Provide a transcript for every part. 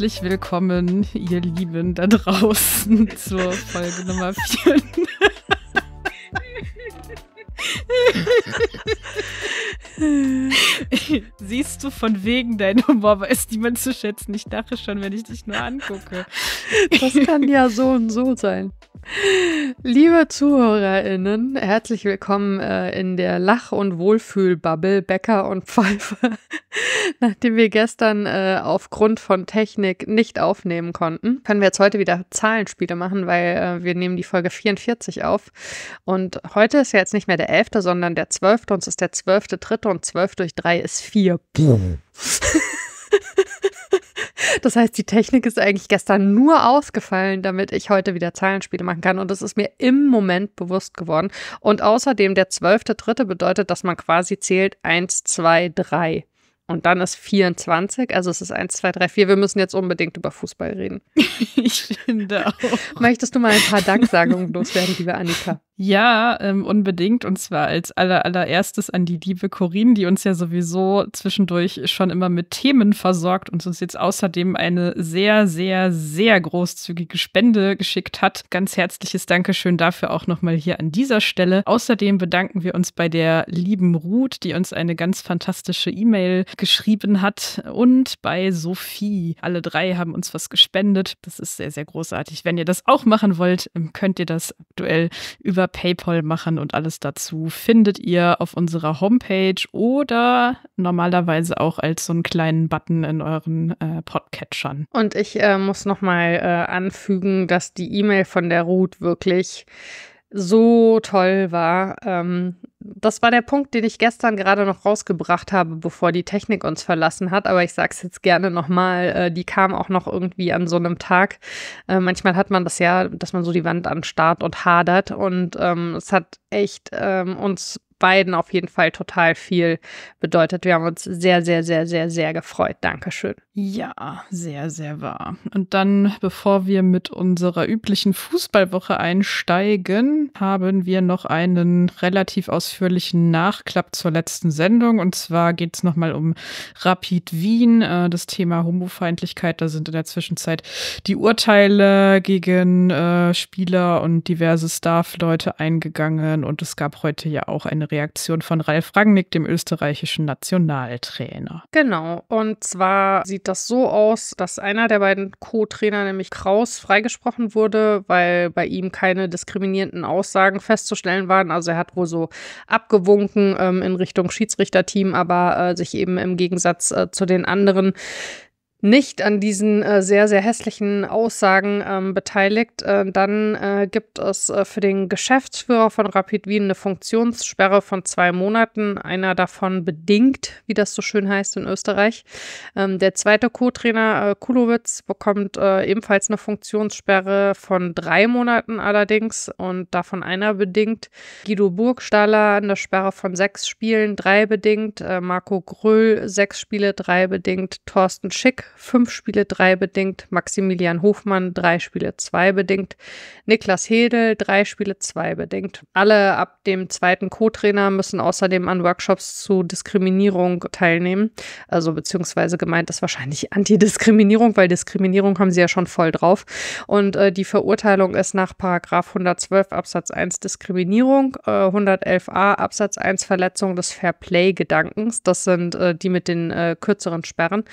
herzlich willkommen, ihr Lieben da draußen, zur Folge Nummer 4. weißt du, von wegen dein Humor weiß niemand zu schätzen. Ich dachte schon, wenn ich dich nur angucke. Das kann ja so und so sein. Liebe ZuhörerInnen, herzlich willkommen äh, in der Lach- und Wohlfühlbubble Bäcker und Pfeife, nachdem wir gestern äh, aufgrund von Technik nicht aufnehmen konnten. Können wir jetzt heute wieder Zahlenspiele machen, weil äh, wir nehmen die Folge 44 auf. Und heute ist ja jetzt nicht mehr der 11., sondern der 12. und es ist der 12.3. und 12 durch 3 ist 4. Puh. Das heißt, die Technik ist eigentlich gestern nur ausgefallen, damit ich heute wieder Zahlenspiele machen kann. Und das ist mir im Moment bewusst geworden. Und außerdem der 12.3. bedeutet, dass man quasi zählt 1, 2, 3. Und dann ist 24, also es ist 1, 2, 3, 4. Wir müssen jetzt unbedingt über Fußball reden. ich finde auch. Möchtest du mal ein paar Danksagungen loswerden, liebe Annika? Ja, ähm, unbedingt. Und zwar als aller, allererstes an die liebe Corinne, die uns ja sowieso zwischendurch schon immer mit Themen versorgt und uns jetzt außerdem eine sehr, sehr, sehr großzügige Spende geschickt hat. Ganz herzliches Dankeschön dafür auch nochmal hier an dieser Stelle. Außerdem bedanken wir uns bei der lieben Ruth, die uns eine ganz fantastische E-Mail geschrieben hat und bei Sophie. Alle drei haben uns was gespendet. Das ist sehr, sehr großartig. Wenn ihr das auch machen wollt, ähm, könnt ihr das aktuell über PayPal machen und alles dazu findet ihr auf unserer Homepage oder normalerweise auch als so einen kleinen Button in euren äh, Podcatchern. Und ich äh, muss nochmal äh, anfügen, dass die E-Mail von der Ruth wirklich so toll war. Ähm, das war der Punkt, den ich gestern gerade noch rausgebracht habe, bevor die Technik uns verlassen hat. Aber ich sage es jetzt gerne nochmal. Äh, die kam auch noch irgendwie an so einem Tag. Äh, manchmal hat man das ja, dass man so die Wand anstarrt und hadert. Und ähm, es hat echt ähm, uns beiden auf jeden Fall total viel bedeutet. Wir haben uns sehr, sehr, sehr, sehr, sehr gefreut. Dankeschön. Ja, sehr, sehr wahr. Und dann, bevor wir mit unserer üblichen Fußballwoche einsteigen, haben wir noch einen relativ ausführlichen Nachklapp zur letzten Sendung. Und zwar geht es nochmal um Rapid Wien, äh, das Thema Homofeindlichkeit. Da sind in der Zwischenzeit die Urteile gegen äh, Spieler und diverse Staff-Leute eingegangen. Und es gab heute ja auch eine Reaktion von Ralf Rangnick, dem österreichischen Nationaltrainer. Genau, und zwar sieht das so aus, dass einer der beiden Co-Trainer, nämlich Kraus, freigesprochen wurde, weil bei ihm keine diskriminierenden Aussagen festzustellen waren. Also er hat wohl so abgewunken ähm, in Richtung Schiedsrichterteam, aber äh, sich eben im Gegensatz äh, zu den anderen nicht an diesen äh, sehr, sehr hässlichen Aussagen ähm, beteiligt, äh, dann äh, gibt es äh, für den Geschäftsführer von Rapid Wien eine Funktionssperre von zwei Monaten, einer davon bedingt, wie das so schön heißt in Österreich. Ähm, der zweite Co-Trainer äh, Kulowitz bekommt äh, ebenfalls eine Funktionssperre von drei Monaten allerdings und davon einer bedingt. Guido Burgstaller eine Sperre von sechs Spielen, drei bedingt. Äh, Marco Gröhl sechs Spiele, drei bedingt. Thorsten Schick fünf Spiele drei bedingt, Maximilian Hofmann drei Spiele zwei bedingt, Niklas Hedel drei Spiele zwei bedingt. Alle ab dem zweiten Co-Trainer müssen außerdem an Workshops zu Diskriminierung teilnehmen. Also beziehungsweise gemeint ist wahrscheinlich Antidiskriminierung, weil Diskriminierung haben sie ja schon voll drauf. Und äh, die Verurteilung ist nach Paragraph 112 Absatz 1 Diskriminierung, äh, 111a Absatz 1 Verletzung des Fair Play Gedankens. Das sind äh, die mit den äh, kürzeren Sperren.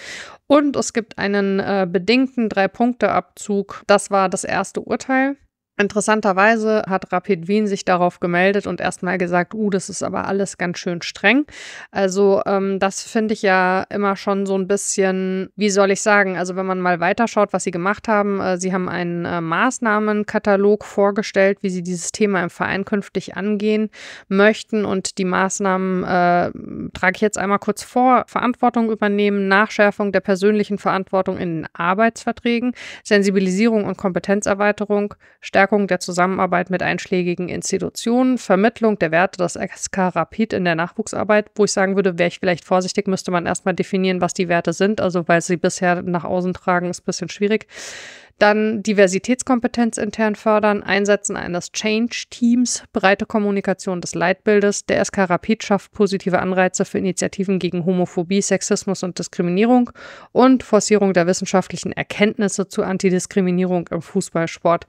Und es es gibt einen äh, bedingten Drei-Punkte-Abzug. Das war das erste Urteil. Interessanterweise hat Rapid Wien sich darauf gemeldet und erstmal gesagt, uh, das ist aber alles ganz schön streng. Also ähm, das finde ich ja immer schon so ein bisschen, wie soll ich sagen, also wenn man mal weiterschaut, was sie gemacht haben, äh, sie haben einen äh, Maßnahmenkatalog vorgestellt, wie sie dieses Thema im Verein künftig angehen möchten und die Maßnahmen äh, trage ich jetzt einmal kurz vor. Verantwortung übernehmen, Nachschärfung der persönlichen Verantwortung in den Arbeitsverträgen, Sensibilisierung und Kompetenzerweiterung, Stärkung Stärkung der Zusammenarbeit mit einschlägigen Institutionen, Vermittlung der Werte des SK Rapid in der Nachwuchsarbeit, wo ich sagen würde, wäre ich vielleicht vorsichtig, müsste man erstmal definieren, was die Werte sind. Also weil sie bisher nach außen tragen, ist ein bisschen schwierig. Dann Diversitätskompetenz intern fördern, Einsetzen eines Change-Teams, breite Kommunikation des Leitbildes. Der SK Rapid schafft positive Anreize für Initiativen gegen Homophobie, Sexismus und Diskriminierung und Forcierung der wissenschaftlichen Erkenntnisse zu Antidiskriminierung im Fußballsport.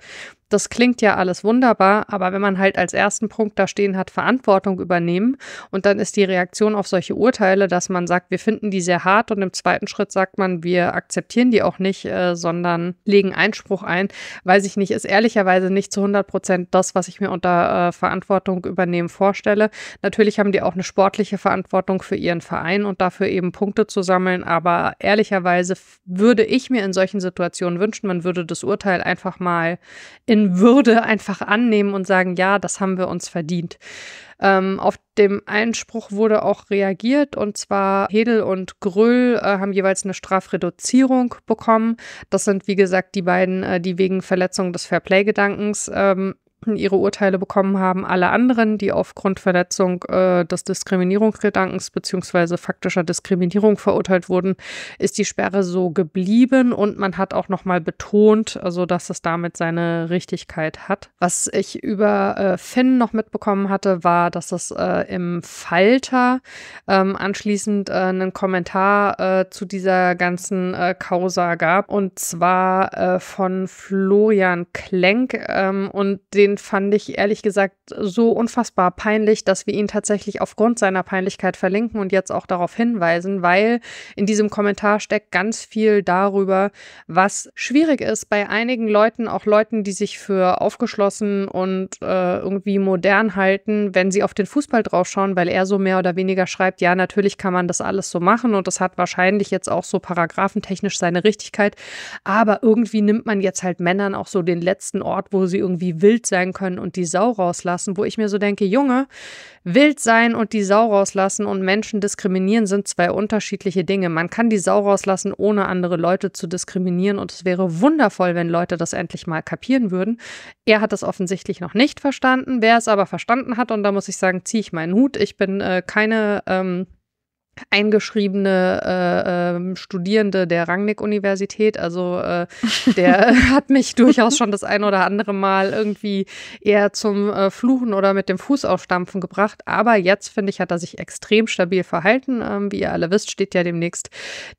Das klingt ja alles wunderbar, aber wenn man halt als ersten Punkt da stehen hat, Verantwortung übernehmen und dann ist die Reaktion auf solche Urteile, dass man sagt, wir finden die sehr hart und im zweiten Schritt sagt man, wir akzeptieren die auch nicht, äh, sondern legen Einspruch ein, weiß ich nicht, ist ehrlicherweise nicht zu 100 Prozent das, was ich mir unter äh, Verantwortung übernehmen vorstelle. Natürlich haben die auch eine sportliche Verantwortung für ihren Verein und dafür eben Punkte zu sammeln, aber ehrlicherweise würde ich mir in solchen Situationen wünschen, man würde das Urteil einfach mal in Würde einfach annehmen und sagen, ja, das haben wir uns verdient. Ähm, auf dem Einspruch wurde auch reagiert und zwar Hedel und Gröll äh, haben jeweils eine Strafreduzierung bekommen. Das sind, wie gesagt, die beiden, äh, die wegen Verletzung des Fairplay-Gedankens ähm, Verurteilten ihre Urteile bekommen haben, alle anderen, die aufgrund Verletzung äh, des Diskriminierungsgedankens bzw. faktischer Diskriminierung verurteilt wurden, ist die Sperre so geblieben und man hat auch nochmal betont, also dass es damit seine Richtigkeit hat. Was ich über äh, Finn noch mitbekommen hatte, war, dass es äh, im Falter ähm, anschließend äh, einen Kommentar äh, zu dieser ganzen äh, Causa gab und zwar äh, von Florian Klenk ähm, und den fand ich ehrlich gesagt so unfassbar peinlich, dass wir ihn tatsächlich aufgrund seiner Peinlichkeit verlinken und jetzt auch darauf hinweisen, weil in diesem Kommentar steckt ganz viel darüber, was schwierig ist bei einigen Leuten, auch Leuten, die sich für aufgeschlossen und äh, irgendwie modern halten, wenn sie auf den Fußball draufschauen, weil er so mehr oder weniger schreibt, ja, natürlich kann man das alles so machen und das hat wahrscheinlich jetzt auch so paragraphentechnisch seine Richtigkeit, aber irgendwie nimmt man jetzt halt Männern auch so den letzten Ort, wo sie irgendwie wild sein sein können und die Sau rauslassen, wo ich mir so denke, Junge, wild sein und die Sau rauslassen und Menschen diskriminieren sind zwei unterschiedliche Dinge. Man kann die Sau rauslassen, ohne andere Leute zu diskriminieren und es wäre wundervoll, wenn Leute das endlich mal kapieren würden. Er hat das offensichtlich noch nicht verstanden. Wer es aber verstanden hat, und da muss ich sagen, ziehe ich meinen Hut. Ich bin äh, keine ähm, eingeschriebene äh, ähm, Studierende der Rangnick-Universität. Also äh, der hat mich durchaus schon das ein oder andere Mal irgendwie eher zum äh, Fluchen oder mit dem Fuß aufstampfen gebracht. Aber jetzt, finde ich, hat er sich extrem stabil verhalten. Ähm, wie ihr alle wisst, steht ja demnächst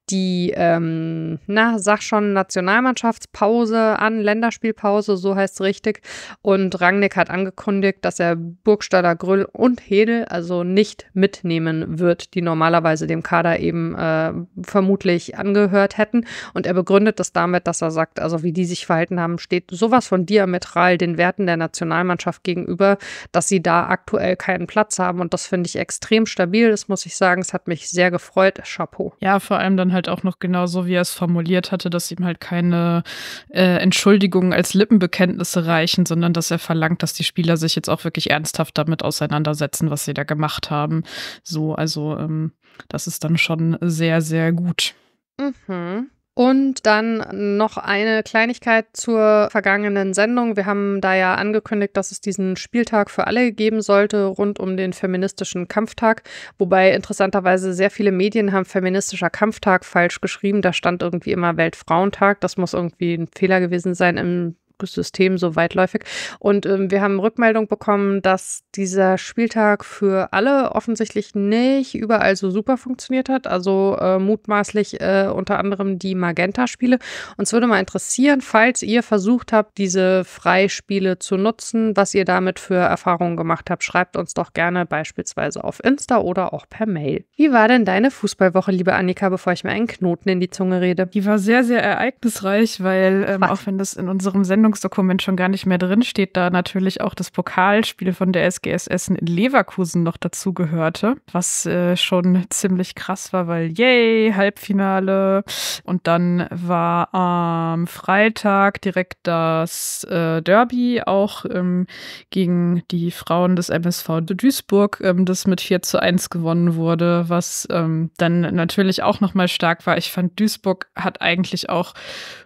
die, ähm, na, sag schon, Nationalmannschaftspause an, Länderspielpause, so heißt es richtig. Und Rangnick hat angekündigt, dass er Burgstaller, Grüll und Hedel also nicht mitnehmen wird, die normalerweise normalerweise dem Kader eben äh, vermutlich angehört hätten. Und er begründet das damit, dass er sagt, also wie die sich verhalten haben, steht sowas von diametral den Werten der Nationalmannschaft gegenüber, dass sie da aktuell keinen Platz haben. Und das finde ich extrem stabil. Das muss ich sagen. Es hat mich sehr gefreut. Chapeau. Ja, vor allem dann halt auch noch genauso, wie er es formuliert hatte, dass ihm halt keine äh, Entschuldigungen als Lippenbekenntnisse reichen, sondern dass er verlangt, dass die Spieler sich jetzt auch wirklich ernsthaft damit auseinandersetzen, was sie da gemacht haben. So, also ähm, das ist dann schon sehr, sehr gut. Mhm. Und dann noch eine Kleinigkeit zur vergangenen Sendung. Wir haben da ja angekündigt, dass es diesen Spieltag für alle geben sollte rund um den feministischen Kampftag. Wobei interessanterweise sehr viele Medien haben feministischer Kampftag falsch geschrieben. Da stand irgendwie immer Weltfrauentag. Das muss irgendwie ein Fehler gewesen sein im System so weitläufig. Und ähm, wir haben Rückmeldung bekommen, dass dieser Spieltag für alle offensichtlich nicht überall so super funktioniert hat. Also äh, mutmaßlich äh, unter anderem die Magenta-Spiele. Uns würde mal interessieren, falls ihr versucht habt, diese Freispiele zu nutzen, was ihr damit für Erfahrungen gemacht habt. Schreibt uns doch gerne beispielsweise auf Insta oder auch per Mail. Wie war denn deine Fußballwoche, liebe Annika, bevor ich mir einen Knoten in die Zunge rede? Die war sehr, sehr ereignisreich, weil ähm, auch wenn das in unserem Sendung Gründungsdokument schon gar nicht mehr drin steht, da natürlich auch das Pokalspiel von der SGS Essen in Leverkusen noch dazugehörte, was äh, schon ziemlich krass war, weil yay, Halbfinale. Und dann war am Freitag direkt das äh, Derby auch ähm, gegen die Frauen des MSV Duisburg, ähm, das mit 4 zu 1 gewonnen wurde, was ähm, dann natürlich auch nochmal stark war. Ich fand, Duisburg hat eigentlich auch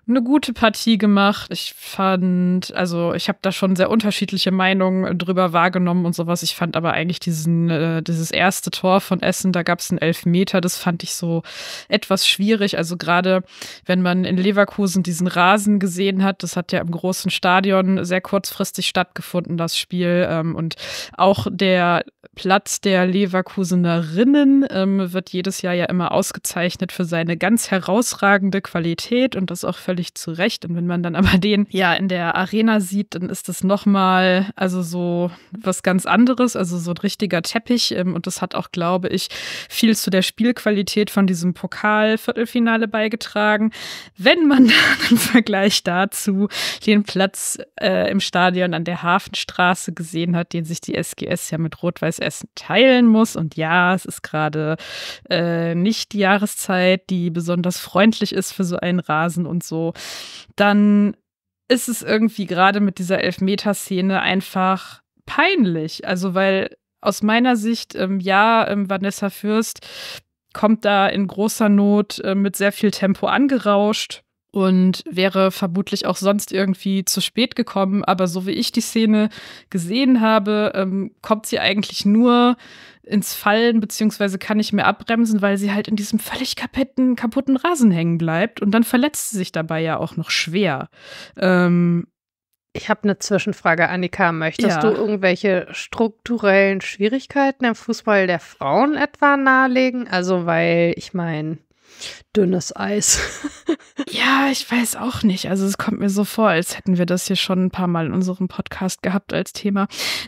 eine gute Partie gemacht. Ich fand und also ich habe da schon sehr unterschiedliche Meinungen drüber wahrgenommen und sowas. Ich fand aber eigentlich diesen, äh, dieses erste Tor von Essen, da gab es einen Elfmeter, das fand ich so etwas schwierig. Also gerade wenn man in Leverkusen diesen Rasen gesehen hat, das hat ja im großen Stadion sehr kurzfristig stattgefunden, das Spiel. Ähm, und auch der Platz der Leverkusenerinnen ähm, wird jedes Jahr ja immer ausgezeichnet für seine ganz herausragende Qualität und das auch völlig zu Recht. Und wenn man dann aber den ja in der Arena sieht, dann ist das nochmal, also so was ganz anderes, also so ein richtiger Teppich. Ähm, und das hat auch, glaube ich, viel zu der Spielqualität von diesem Pokalviertelfinale beigetragen. Wenn man dann im Vergleich dazu den Platz äh, im Stadion an der Hafenstraße gesehen hat, den sich die SGS ja mit Rot-Weiß Essen teilen muss. Und ja, es ist gerade äh, nicht die Jahreszeit, die besonders freundlich ist für so einen Rasen und so, dann ist es irgendwie gerade mit dieser Elfmeterszene einfach peinlich. Also, weil aus meiner Sicht, ähm, ja, ähm, Vanessa Fürst kommt da in großer Not äh, mit sehr viel Tempo angerauscht und wäre vermutlich auch sonst irgendwie zu spät gekommen. Aber so wie ich die Szene gesehen habe, ähm, kommt sie eigentlich nur ins Fallen, beziehungsweise kann nicht mehr abbremsen, weil sie halt in diesem völlig kaputten, kaputten Rasen hängen bleibt. Und dann verletzt sie sich dabei ja auch noch schwer. Ähm, ich habe eine Zwischenfrage, Annika. Möchtest ja. du irgendwelche strukturellen Schwierigkeiten im Fußball der Frauen etwa nahelegen? Also, weil ich meine, dünnes Eis. ja, ich weiß auch nicht. Also es kommt mir so vor, als hätten wir das hier schon ein paar Mal in unserem Podcast gehabt als Thema.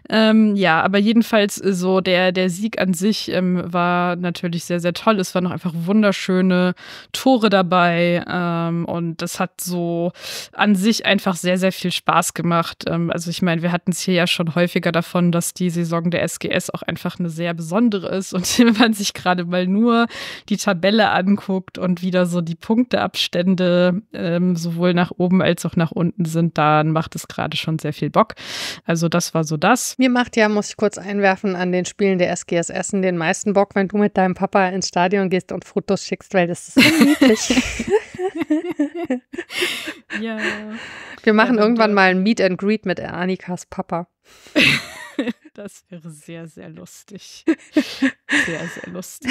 Ähm, ja, aber jedenfalls äh, so der, der Sieg an sich ähm, war natürlich sehr, sehr toll. Es waren noch einfach wunderschöne Tore dabei ähm, und das hat so an sich einfach sehr, sehr viel Spaß gemacht. Ähm, also ich meine, wir hatten es hier ja schon häufiger davon, dass die Saison der SGS auch einfach eine sehr besondere ist und wenn man sich gerade mal nur die Tabelle anguckt, anguckt und wieder so die Punkteabstände ähm, sowohl nach oben als auch nach unten sind, dann macht es gerade schon sehr viel Bock. Also das war so das. Mir macht ja, muss ich kurz einwerfen, an den Spielen der SGS Essen den meisten Bock, wenn du mit deinem Papa ins Stadion gehst und Fotos schickst, weil das ist so niedlich. ja. Wir machen ja, irgendwann mal ein Meet and Greet mit Annikas Papa. Das wäre sehr, sehr lustig. Sehr, sehr lustig.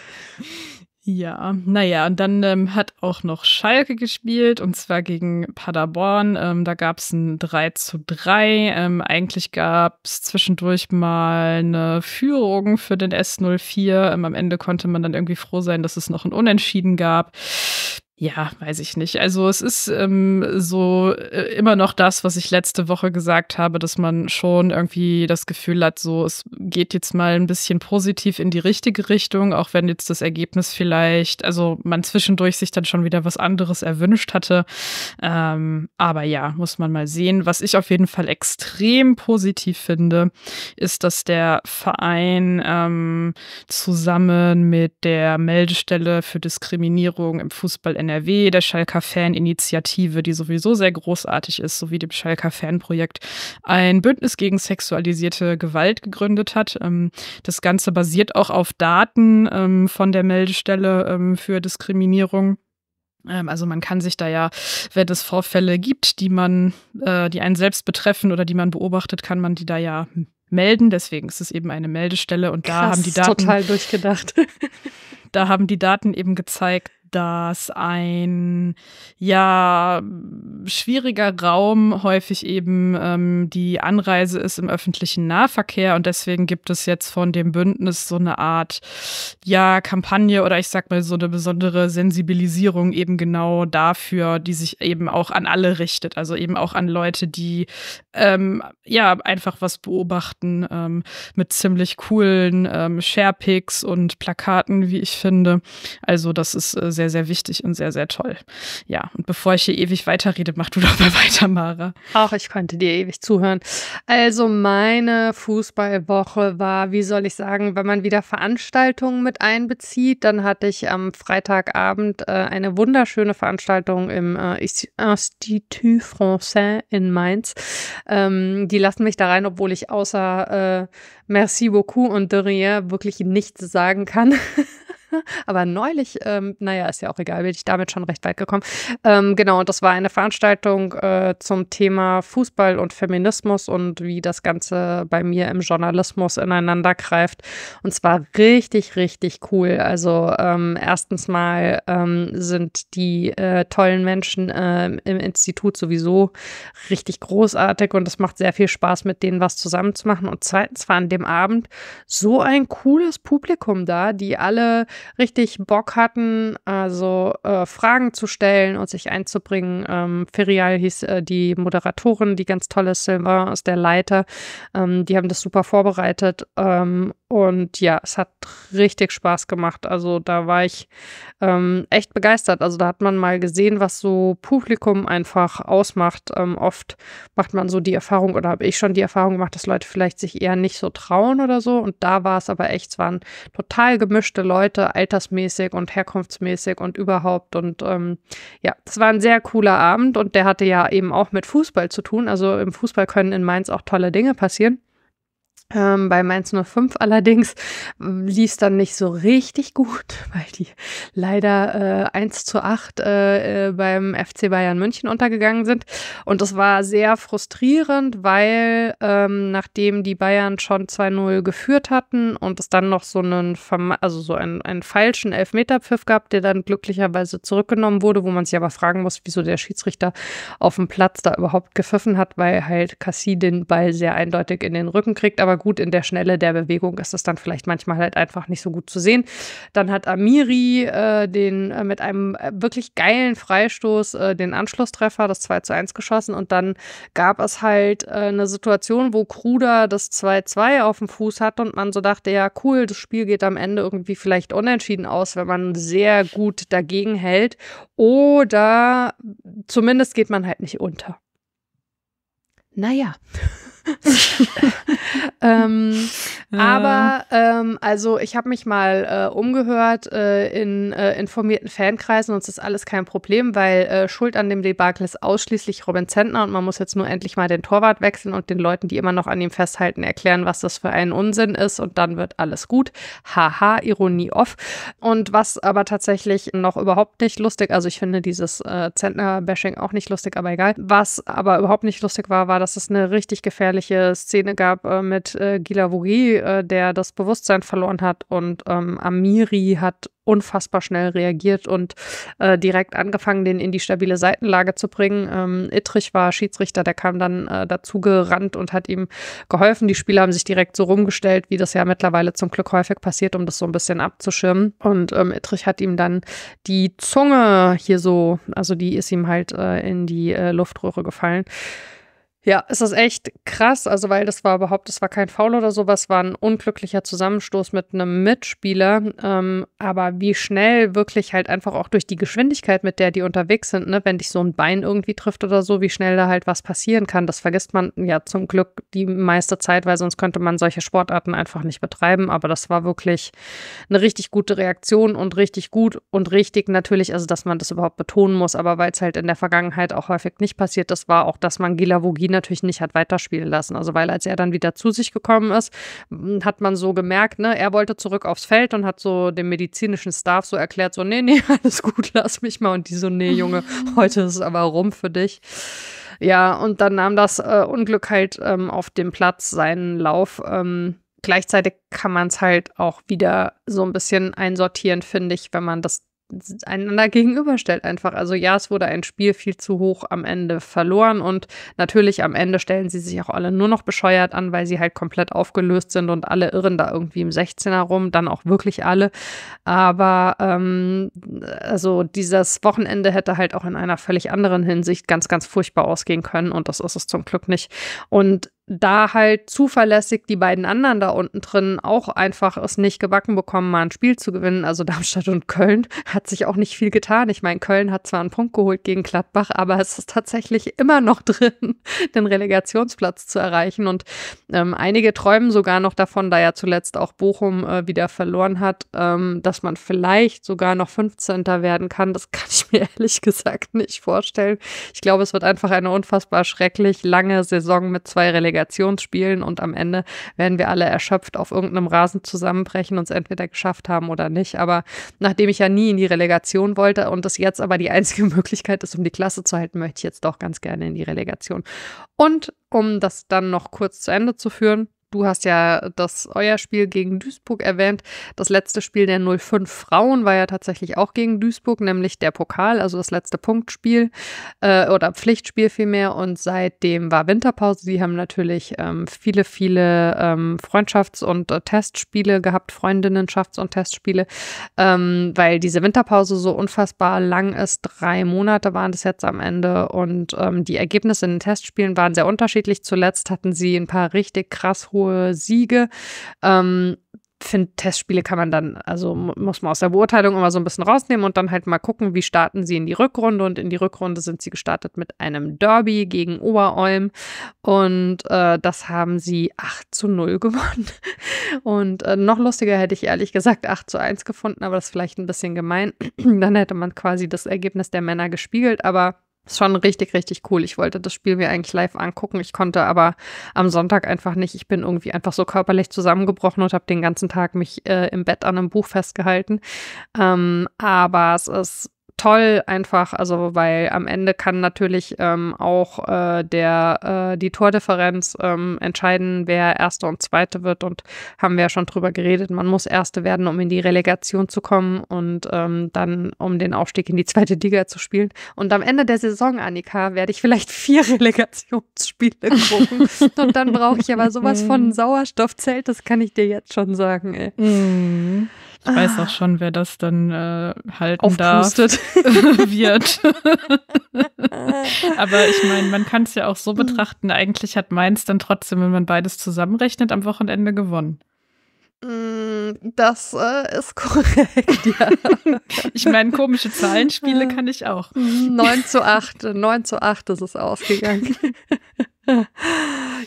Ja, naja, und dann ähm, hat auch noch Schalke gespielt und zwar gegen Paderborn. Ähm, da gab es ein 3 zu 3. Ähm, eigentlich gab es zwischendurch mal eine Führung für den S04. Ähm, am Ende konnte man dann irgendwie froh sein, dass es noch ein Unentschieden gab. Ja, weiß ich nicht. Also es ist ähm, so äh, immer noch das, was ich letzte Woche gesagt habe, dass man schon irgendwie das Gefühl hat, so es geht jetzt mal ein bisschen positiv in die richtige Richtung, auch wenn jetzt das Ergebnis vielleicht, also man zwischendurch sich dann schon wieder was anderes erwünscht hatte. Ähm, aber ja, muss man mal sehen. Was ich auf jeden Fall extrem positiv finde, ist, dass der Verein ähm, zusammen mit der Meldestelle für Diskriminierung im Fußball NRW, der Schalker Fan-Initiative, die sowieso sehr großartig ist, sowie dem Schalker Fan-Projekt, ein Bündnis gegen sexualisierte Gewalt gegründet hat. Ähm, das Ganze basiert auch auf Daten ähm, von der Meldestelle ähm, für Diskriminierung. Also man kann sich da ja, wenn es Vorfälle gibt, die man, äh, die einen selbst betreffen oder die man beobachtet, kann man die da ja melden. Deswegen ist es eben eine Meldestelle und Krass, da haben die Daten total durchgedacht. da haben die Daten eben gezeigt, dass ein ja schwieriger Raum häufig eben ähm, die Anreise ist im öffentlichen Nahverkehr und deswegen gibt es jetzt von dem Bündnis so eine Art ja Kampagne oder ich sag mal so eine besondere Sensibilisierung eben genau dafür, die sich eben auch an alle richtet, also eben auch an Leute, die ähm, ja einfach was beobachten ähm, mit ziemlich coolen ähm, Sharepics und Plakaten, wie ich finde. Also das ist äh, sehr, sehr wichtig und sehr, sehr toll. Ja, und bevor ich hier ewig weiterrede, mach du doch mal weiter, Mara. Auch ich konnte dir ewig zuhören. Also meine Fußballwoche war, wie soll ich sagen, wenn man wieder Veranstaltungen mit einbezieht, dann hatte ich am Freitagabend äh, eine wunderschöne Veranstaltung im äh, Institut Français in Mainz. Ähm, die lassen mich da rein, obwohl ich außer äh, Merci beaucoup und de rien wirklich nichts sagen kann. Aber neulich, ähm, naja, ist ja auch egal, bin ich damit schon recht weit gekommen. Ähm, genau, und das war eine Veranstaltung äh, zum Thema Fußball und Feminismus und wie das Ganze bei mir im Journalismus ineinander greift. Und zwar richtig, richtig cool. Also ähm, erstens mal ähm, sind die äh, tollen Menschen äh, im Institut sowieso richtig großartig und es macht sehr viel Spaß, mit denen was zusammenzumachen. Und zweitens war an dem Abend so ein cooles Publikum da, die alle richtig Bock hatten, also äh, Fragen zu stellen und sich einzubringen. Ähm, Ferial hieß äh, die Moderatorin, die ganz tolle Silver ist der Leiter. Ähm, die haben das super vorbereitet. Ähm, und ja, es hat richtig Spaß gemacht. Also da war ich ähm, echt begeistert. Also da hat man mal gesehen, was so Publikum einfach ausmacht. Ähm, oft macht man so die Erfahrung oder habe ich schon die Erfahrung gemacht, dass Leute vielleicht sich eher nicht so trauen oder so. Und da war es aber echt, es waren total gemischte Leute altersmäßig und herkunftsmäßig und überhaupt. Und ähm, ja, das war ein sehr cooler Abend und der hatte ja eben auch mit Fußball zu tun. Also im Fußball können in Mainz auch tolle Dinge passieren. Ähm, bei Mainz 05 allerdings ähm, lief es dann nicht so richtig gut, weil die leider äh, 1 zu 8 äh, äh, beim FC Bayern München untergegangen sind. Und das war sehr frustrierend, weil ähm, nachdem die Bayern schon 2-0 geführt hatten und es dann noch so einen, also so einen, einen falschen Elfmeterpfiff gab, der dann glücklicherweise zurückgenommen wurde, wo man sich aber fragen muss, wieso der Schiedsrichter auf dem Platz da überhaupt gepfiffen hat, weil halt Cassie den Ball sehr eindeutig in den Rücken kriegt. Aber gut, in der Schnelle der Bewegung ist es dann vielleicht manchmal halt einfach nicht so gut zu sehen. Dann hat Amiri äh, den äh, mit einem äh, wirklich geilen Freistoß äh, den Anschlusstreffer, das 2 zu 1 geschossen. Und dann gab es halt äh, eine Situation, wo Kruder das 2-2 auf dem Fuß hat und man so dachte, ja, cool, das Spiel geht am Ende irgendwie vielleicht unentschieden aus, wenn man sehr gut dagegen hält. Oder zumindest geht man halt nicht unter. Naja. ähm, ja. Aber ähm, also ich habe mich mal äh, umgehört äh, in äh, informierten Fankreisen und es ist alles kein Problem, weil äh, Schuld an dem Debakel ist ausschließlich Robin Zentner und man muss jetzt nur endlich mal den Torwart wechseln und den Leuten, die immer noch an ihm festhalten, erklären, was das für ein Unsinn ist und dann wird alles gut. Haha, Ironie off. Und was aber tatsächlich noch überhaupt nicht lustig, also ich finde dieses äh, Zentner-Bashing auch nicht lustig, aber egal. Was aber überhaupt nicht lustig war, war, dass es eine richtig gefährliche fürchterliche Szene gab äh, mit äh, Gila Vouri, äh, der das Bewusstsein verloren hat und ähm, Amiri hat unfassbar schnell reagiert und äh, direkt angefangen, den in die stabile Seitenlage zu bringen. Ähm, Ittrich war Schiedsrichter, der kam dann äh, dazu gerannt und hat ihm geholfen. Die Spieler haben sich direkt so rumgestellt, wie das ja mittlerweile zum Glück häufig passiert, um das so ein bisschen abzuschirmen. Und ähm, Ittrich hat ihm dann die Zunge hier so, also die ist ihm halt äh, in die äh, Luftröhre gefallen. Ja, es ist echt krass, also weil das war überhaupt, das war kein Foul oder sowas, war ein unglücklicher Zusammenstoß mit einem Mitspieler. Ähm, aber wie schnell wirklich halt einfach auch durch die Geschwindigkeit, mit der die unterwegs sind, ne, wenn dich so ein Bein irgendwie trifft oder so, wie schnell da halt was passieren kann, das vergisst man ja zum Glück die meiste Zeit, weil sonst könnte man solche Sportarten einfach nicht betreiben. Aber das war wirklich eine richtig gute Reaktion und richtig gut und richtig natürlich, also dass man das überhaupt betonen muss, aber weil es halt in der Vergangenheit auch häufig nicht passiert, das war auch, dass man Gila Vogina natürlich nicht hat weiterspielen lassen. Also weil als er dann wieder zu sich gekommen ist, hat man so gemerkt, ne, er wollte zurück aufs Feld und hat so dem medizinischen Staff so erklärt, so, nee, nee, alles gut, lass mich mal. Und die so, nee, Junge, heute ist es aber rum für dich. Ja, und dann nahm das äh, Unglück halt ähm, auf dem Platz seinen Lauf. Ähm, gleichzeitig kann man es halt auch wieder so ein bisschen einsortieren, finde ich, wenn man das einander gegenüberstellt einfach. Also ja, es wurde ein Spiel viel zu hoch am Ende verloren und natürlich am Ende stellen sie sich auch alle nur noch bescheuert an, weil sie halt komplett aufgelöst sind und alle irren da irgendwie im 16er rum, dann auch wirklich alle. Aber ähm, also dieses Wochenende hätte halt auch in einer völlig anderen Hinsicht ganz, ganz furchtbar ausgehen können und das ist es zum Glück nicht. Und da halt zuverlässig die beiden anderen da unten drin auch einfach es nicht gebacken bekommen, mal ein Spiel zu gewinnen. Also Darmstadt und Köln hat sich auch nicht viel getan. Ich meine, Köln hat zwar einen Punkt geholt gegen Gladbach, aber es ist tatsächlich immer noch drin, den Relegationsplatz zu erreichen. Und ähm, einige träumen sogar noch davon, da ja zuletzt auch Bochum äh, wieder verloren hat, ähm, dass man vielleicht sogar noch 15. werden kann. Das kann ich mir ehrlich gesagt nicht vorstellen. Ich glaube, es wird einfach eine unfassbar schrecklich lange Saison mit zwei Relegationen. Relegationsspielen und am Ende werden wir alle erschöpft auf irgendeinem Rasen zusammenbrechen und es entweder geschafft haben oder nicht. Aber nachdem ich ja nie in die Relegation wollte und das jetzt aber die einzige Möglichkeit ist, um die Klasse zu halten, möchte ich jetzt doch ganz gerne in die Relegation. Und um das dann noch kurz zu Ende zu führen, Du hast ja das euer Spiel gegen Duisburg erwähnt. Das letzte Spiel der 05 Frauen war ja tatsächlich auch gegen Duisburg, nämlich der Pokal, also das letzte Punktspiel äh, oder Pflichtspiel vielmehr. Und seitdem war Winterpause. Sie haben natürlich ähm, viele, viele ähm, Freundschafts- und äh, Testspiele gehabt, Freundinnenschafts- und Testspiele, ähm, weil diese Winterpause so unfassbar lang ist. Drei Monate waren das jetzt am Ende und ähm, die Ergebnisse in den Testspielen waren sehr unterschiedlich. Zuletzt hatten sie ein paar richtig krass hohe hohe Siege. Ähm, finde, Testspiele kann man dann, also muss man aus der Beurteilung immer so ein bisschen rausnehmen und dann halt mal gucken, wie starten sie in die Rückrunde. Und in die Rückrunde sind sie gestartet mit einem Derby gegen Oberolm und äh, das haben sie 8 zu 0 gewonnen. Und äh, noch lustiger hätte ich ehrlich gesagt 8 zu 1 gefunden, aber das ist vielleicht ein bisschen gemein. dann hätte man quasi das Ergebnis der Männer gespiegelt, aber ist schon richtig, richtig cool. Ich wollte das Spiel mir eigentlich live angucken. Ich konnte aber am Sonntag einfach nicht. Ich bin irgendwie einfach so körperlich zusammengebrochen und habe den ganzen Tag mich äh, im Bett an einem Buch festgehalten. Ähm, aber es ist toll einfach, also weil am Ende kann natürlich ähm, auch äh, der äh, die Tordifferenz ähm, entscheiden, wer Erste und Zweite wird und haben wir ja schon drüber geredet. Man muss Erste werden, um in die Relegation zu kommen und ähm, dann um den Aufstieg in die zweite Liga zu spielen. Und am Ende der Saison, Annika, werde ich vielleicht vier Relegationsspiele gucken und dann brauche ich aber sowas von mhm. Sauerstoffzelt. Das kann ich dir jetzt schon sagen. Ey. Mm. Ich ah. weiß auch schon, wer das dann äh, halten Aufpustet. darf, wird. Aber ich meine, man kann es ja auch so hm. betrachten, eigentlich hat Mainz dann trotzdem, wenn man beides zusammenrechnet, am Wochenende gewonnen. Hm, das äh, ist korrekt, ja. ich meine, komische Zahlenspiele ah. kann ich auch. 9 zu 8, 9 zu 8 ist es ausgegangen.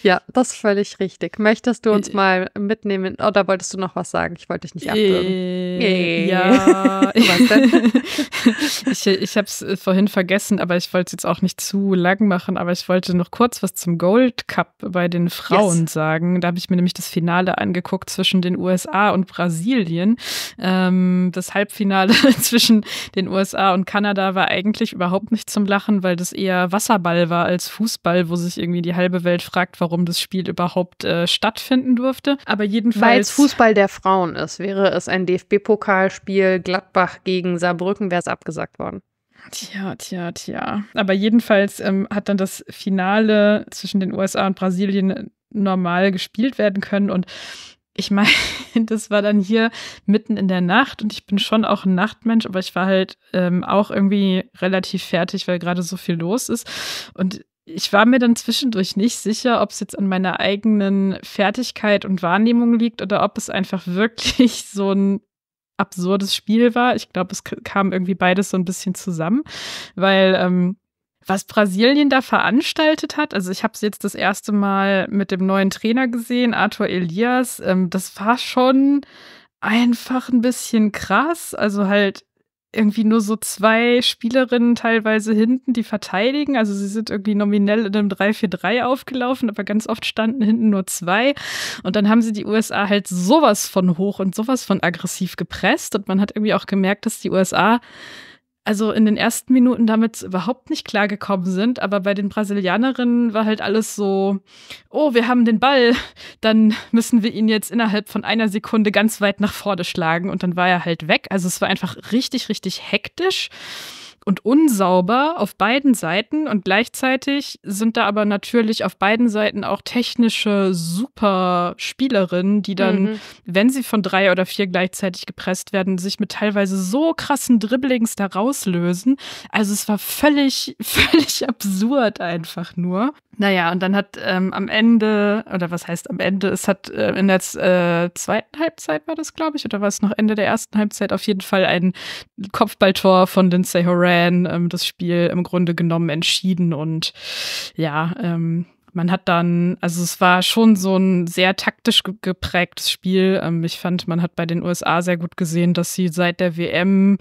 ja, das ist völlig richtig. Möchtest du uns äh, mal mitnehmen? Oder oh, wolltest du noch was sagen? Ich wollte dich nicht abwürgen. Äh, ja. ich ich habe es äh, vorhin vergessen, aber ich wollte es jetzt auch nicht zu lang machen. Aber ich wollte noch kurz was zum Gold Cup bei den Frauen yes. sagen. Da habe ich mir nämlich das Finale angeguckt zwischen den USA und Brasilien. Ähm, das Halbfinale zwischen den USA und Kanada war eigentlich überhaupt nicht zum Lachen, weil das eher Wasserball war als Fußball, wo sich irgendwie die die halbe Welt fragt, warum das Spiel überhaupt äh, stattfinden durfte. Aber jedenfalls. Weil es Fußball der Frauen ist. Wäre es ein DFB-Pokalspiel Gladbach gegen Saarbrücken, wäre es abgesagt worden. Tja, tja, tja. Aber jedenfalls ähm, hat dann das Finale zwischen den USA und Brasilien normal gespielt werden können und ich meine, das war dann hier mitten in der Nacht und ich bin schon auch ein Nachtmensch, aber ich war halt ähm, auch irgendwie relativ fertig, weil gerade so viel los ist. Und ich war mir dann zwischendurch nicht sicher, ob es jetzt an meiner eigenen Fertigkeit und Wahrnehmung liegt oder ob es einfach wirklich so ein absurdes Spiel war. Ich glaube, es kam irgendwie beides so ein bisschen zusammen, weil ähm, was Brasilien da veranstaltet hat, also ich habe es jetzt das erste Mal mit dem neuen Trainer gesehen, Arthur Elias, ähm, das war schon einfach ein bisschen krass. Also halt irgendwie nur so zwei Spielerinnen teilweise hinten, die verteidigen. Also sie sind irgendwie nominell in einem 3-4-3 aufgelaufen, aber ganz oft standen hinten nur zwei. Und dann haben sie die USA halt sowas von hoch und sowas von aggressiv gepresst. Und man hat irgendwie auch gemerkt, dass die USA also in den ersten Minuten damit überhaupt nicht klargekommen sind, aber bei den Brasilianerinnen war halt alles so, oh, wir haben den Ball, dann müssen wir ihn jetzt innerhalb von einer Sekunde ganz weit nach vorne schlagen und dann war er halt weg. Also es war einfach richtig, richtig hektisch und unsauber auf beiden Seiten und gleichzeitig sind da aber natürlich auf beiden Seiten auch technische Superspielerinnen, die dann, mhm. wenn sie von drei oder vier gleichzeitig gepresst werden, sich mit teilweise so krassen Dribblings da rauslösen. Also es war völlig, völlig absurd einfach nur. Naja, und dann hat ähm, am Ende, oder was heißt am Ende, es hat äh, in der äh, zweiten Halbzeit war das, glaube ich, oder war es noch Ende der ersten Halbzeit auf jeden Fall ein Kopfballtor von Lindsay Horan Moran ähm, das Spiel im Grunde genommen entschieden und ja, ähm, man hat dann, also es war schon so ein sehr taktisch geprägtes Spiel. Ähm, ich fand, man hat bei den USA sehr gut gesehen, dass sie seit der WM,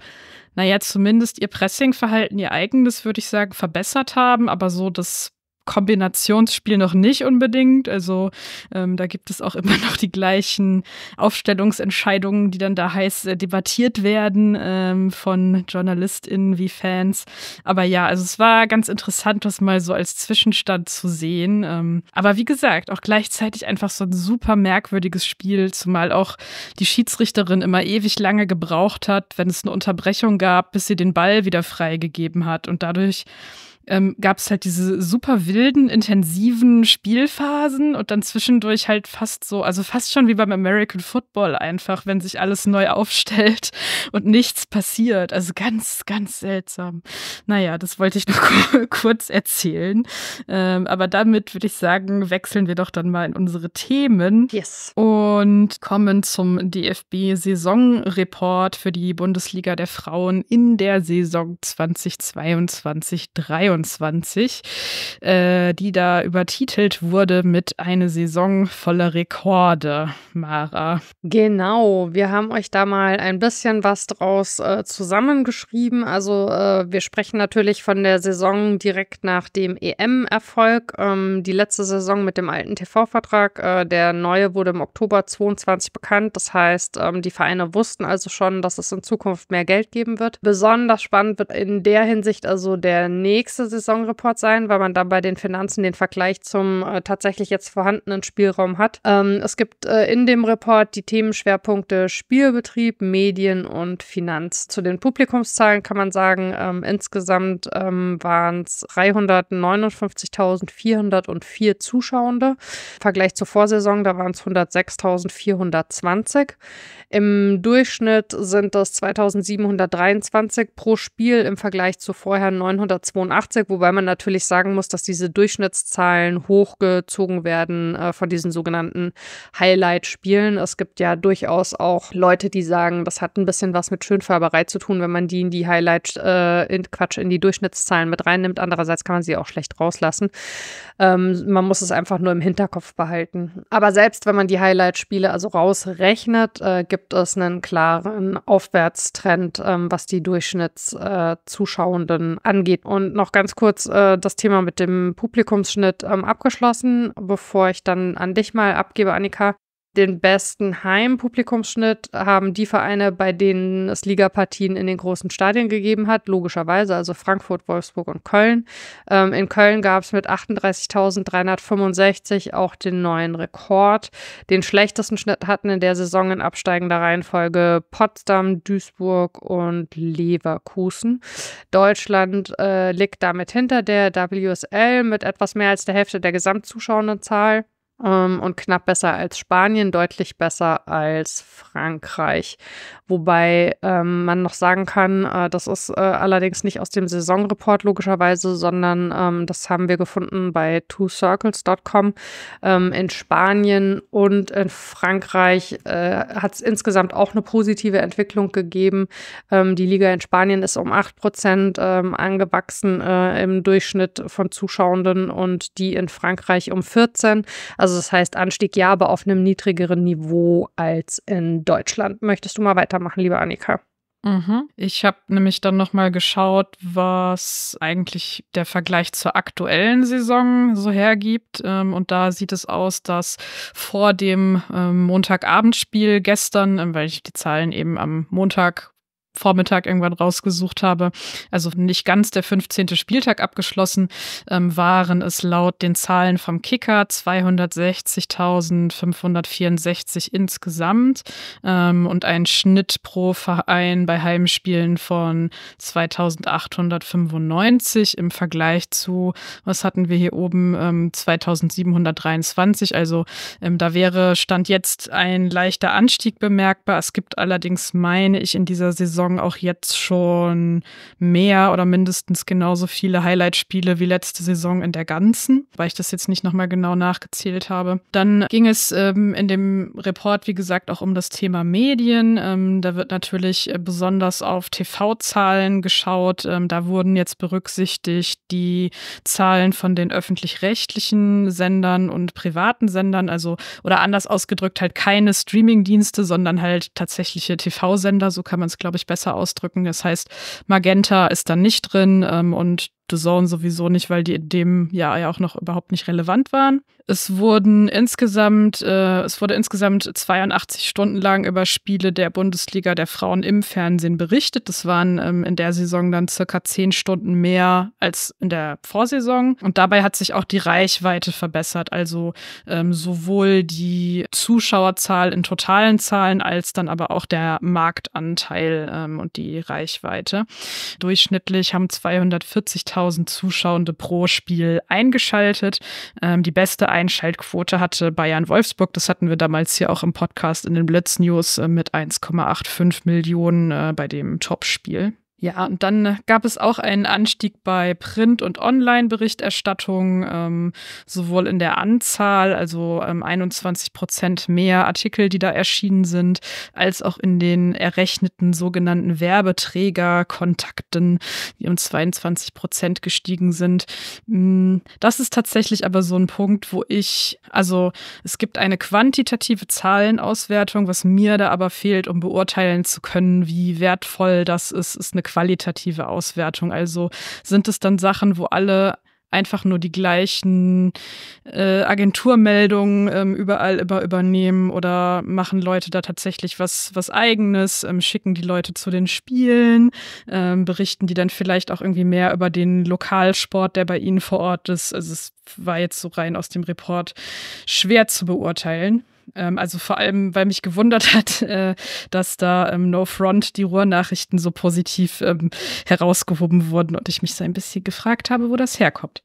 naja, zumindest ihr Pressingverhalten, ihr eigenes, würde ich sagen, verbessert haben. Aber so das Kombinationsspiel noch nicht unbedingt. Also ähm, da gibt es auch immer noch die gleichen Aufstellungsentscheidungen, die dann da heiß äh, debattiert werden ähm, von JournalistInnen wie Fans. Aber ja, also es war ganz interessant, das mal so als Zwischenstand zu sehen. Ähm, aber wie gesagt, auch gleichzeitig einfach so ein super merkwürdiges Spiel, zumal auch die Schiedsrichterin immer ewig lange gebraucht hat, wenn es eine Unterbrechung gab, bis sie den Ball wieder freigegeben hat und dadurch ähm, gab es halt diese super wilden, intensiven Spielphasen und dann zwischendurch halt fast so, also fast schon wie beim American Football einfach, wenn sich alles neu aufstellt und nichts passiert. Also ganz, ganz seltsam. Naja, das wollte ich nur kurz erzählen. Ähm, aber damit würde ich sagen, wechseln wir doch dann mal in unsere Themen. Yes. Und kommen zum DFB-Saisonreport für die Bundesliga der Frauen in der Saison 2022-23. 23, äh, die da übertitelt wurde mit Eine Saison voller Rekorde, Mara. Genau, wir haben euch da mal ein bisschen was draus äh, zusammengeschrieben. Also äh, wir sprechen natürlich von der Saison direkt nach dem EM-Erfolg. Ähm, die letzte Saison mit dem alten TV-Vertrag, äh, der neue wurde im Oktober 22 bekannt. Das heißt, ähm, die Vereine wussten also schon, dass es in Zukunft mehr Geld geben wird. Besonders spannend wird in der Hinsicht also der nächste nächste Saisonreport sein, weil man da bei den Finanzen den Vergleich zum äh, tatsächlich jetzt vorhandenen Spielraum hat. Ähm, es gibt äh, in dem Report die Themenschwerpunkte Spielbetrieb, Medien und Finanz. Zu den Publikumszahlen kann man sagen, ähm, insgesamt ähm, waren es 359.404 Zuschauende. Im Vergleich zur Vorsaison, da waren es 106.420. Im Durchschnitt sind das 2.723 pro Spiel im Vergleich zu vorher 982. Schlagzeug, wobei man natürlich sagen muss, dass diese Durchschnittszahlen hochgezogen werden äh, von diesen sogenannten Highlight-Spielen. Es gibt ja durchaus auch Leute, die sagen, das hat ein bisschen was mit Schönfärberei zu tun, wenn man die in die Highlight, äh, in Quatsch, in die Durchschnittszahlen mit reinnimmt. Andererseits kann man sie auch schlecht rauslassen. Ähm, man muss es einfach nur im Hinterkopf behalten. Aber selbst wenn man die Highlight-Spiele also rausrechnet, äh, gibt es einen klaren Aufwärtstrend, ähm, was die Durchschnittszuschauenden äh, angeht. Und noch ganz ganz kurz äh, das Thema mit dem Publikumsschnitt ähm, abgeschlossen, bevor ich dann an dich mal abgebe, Annika. Den besten Heimpublikumsschnitt haben die Vereine, bei denen es Ligapartien in den großen Stadien gegeben hat, logischerweise, also Frankfurt, Wolfsburg und Köln. Ähm, in Köln gab es mit 38.365 auch den neuen Rekord. Den schlechtesten Schnitt hatten in der Saison in absteigender Reihenfolge Potsdam, Duisburg und Leverkusen. Deutschland äh, liegt damit hinter der WSL mit etwas mehr als der Hälfte der Gesamtzuschauendenzahl. Ähm, und knapp besser als Spanien, deutlich besser als Frankreich. Wobei ähm, man noch sagen kann, äh, das ist äh, allerdings nicht aus dem Saisonreport logischerweise, sondern ähm, das haben wir gefunden bei twocircles.com. Ähm, in Spanien und in Frankreich äh, hat es insgesamt auch eine positive Entwicklung gegeben. Ähm, die Liga in Spanien ist um 8 Prozent ähm, angewachsen äh, im Durchschnitt von Zuschauenden und die in Frankreich um 14. Also also das heißt Anstieg ja, aber auf einem niedrigeren Niveau als in Deutschland. Möchtest du mal weitermachen, liebe Annika? Mhm. Ich habe nämlich dann nochmal geschaut, was eigentlich der Vergleich zur aktuellen Saison so hergibt. Ähm, und da sieht es aus, dass vor dem ähm, Montagabendspiel gestern, ähm, weil ich die Zahlen eben am Montag Vormittag irgendwann rausgesucht habe, also nicht ganz der 15. Spieltag abgeschlossen, ähm, waren es laut den Zahlen vom Kicker 260.564 insgesamt ähm, und ein Schnitt pro Verein bei Heimspielen von 2.895 im Vergleich zu, was hatten wir hier oben, ähm, 2.723. Also ähm, da wäre Stand jetzt ein leichter Anstieg bemerkbar. Es gibt allerdings, meine ich, in dieser Saison Saison auch jetzt schon mehr oder mindestens genauso viele Highlight-Spiele wie letzte Saison in der ganzen, weil ich das jetzt nicht nochmal genau nachgezählt habe. Dann ging es ähm, in dem Report, wie gesagt, auch um das Thema Medien. Ähm, da wird natürlich äh, besonders auf TV-Zahlen geschaut. Ähm, da wurden jetzt berücksichtigt die Zahlen von den öffentlich-rechtlichen Sendern und privaten Sendern, also oder anders ausgedrückt halt keine Streaming-Dienste, sondern halt tatsächliche TV-Sender, so kann man es, glaube ich, besser ausdrücken. Das heißt, Magenta ist dann nicht drin ähm, und The Zone sowieso nicht, weil die in dem Jahr ja auch noch überhaupt nicht relevant waren. Es wurden insgesamt, äh, es wurde insgesamt 82 Stunden lang über Spiele der Bundesliga der Frauen im Fernsehen berichtet. Das waren ähm, in der Saison dann circa 10 Stunden mehr als in der Vorsaison. Und dabei hat sich auch die Reichweite verbessert. Also ähm, sowohl die Zuschauerzahl in totalen Zahlen als dann aber auch der Marktanteil ähm, und die Reichweite. Durchschnittlich haben 240.000 2000 Zuschauende pro Spiel eingeschaltet. Ähm, die beste Einschaltquote hatte Bayern Wolfsburg. Das hatten wir damals hier auch im Podcast in den Blitz News äh, mit 1,85 Millionen äh, bei dem Topspiel. Ja, und dann gab es auch einen Anstieg bei Print- und Online-Berichterstattung, ähm, sowohl in der Anzahl, also ähm, 21 Prozent mehr Artikel, die da erschienen sind, als auch in den errechneten sogenannten Werbeträgerkontakten, die um 22 Prozent gestiegen sind. Hm, das ist tatsächlich aber so ein Punkt, wo ich, also es gibt eine quantitative Zahlenauswertung, was mir da aber fehlt, um beurteilen zu können, wie wertvoll das ist, ist eine qualitative Auswertung? Also sind es dann Sachen, wo alle einfach nur die gleichen äh, Agenturmeldungen ähm, überall über übernehmen oder machen Leute da tatsächlich was, was eigenes, ähm, schicken die Leute zu den Spielen, ähm, berichten die dann vielleicht auch irgendwie mehr über den Lokalsport, der bei ihnen vor Ort ist. Also es war jetzt so rein aus dem Report schwer zu beurteilen. Ähm, also vor allem, weil mich gewundert hat, äh, dass da ähm, No Front die Ruhrnachrichten so positiv ähm, herausgehoben wurden und ich mich so ein bisschen gefragt habe, wo das herkommt.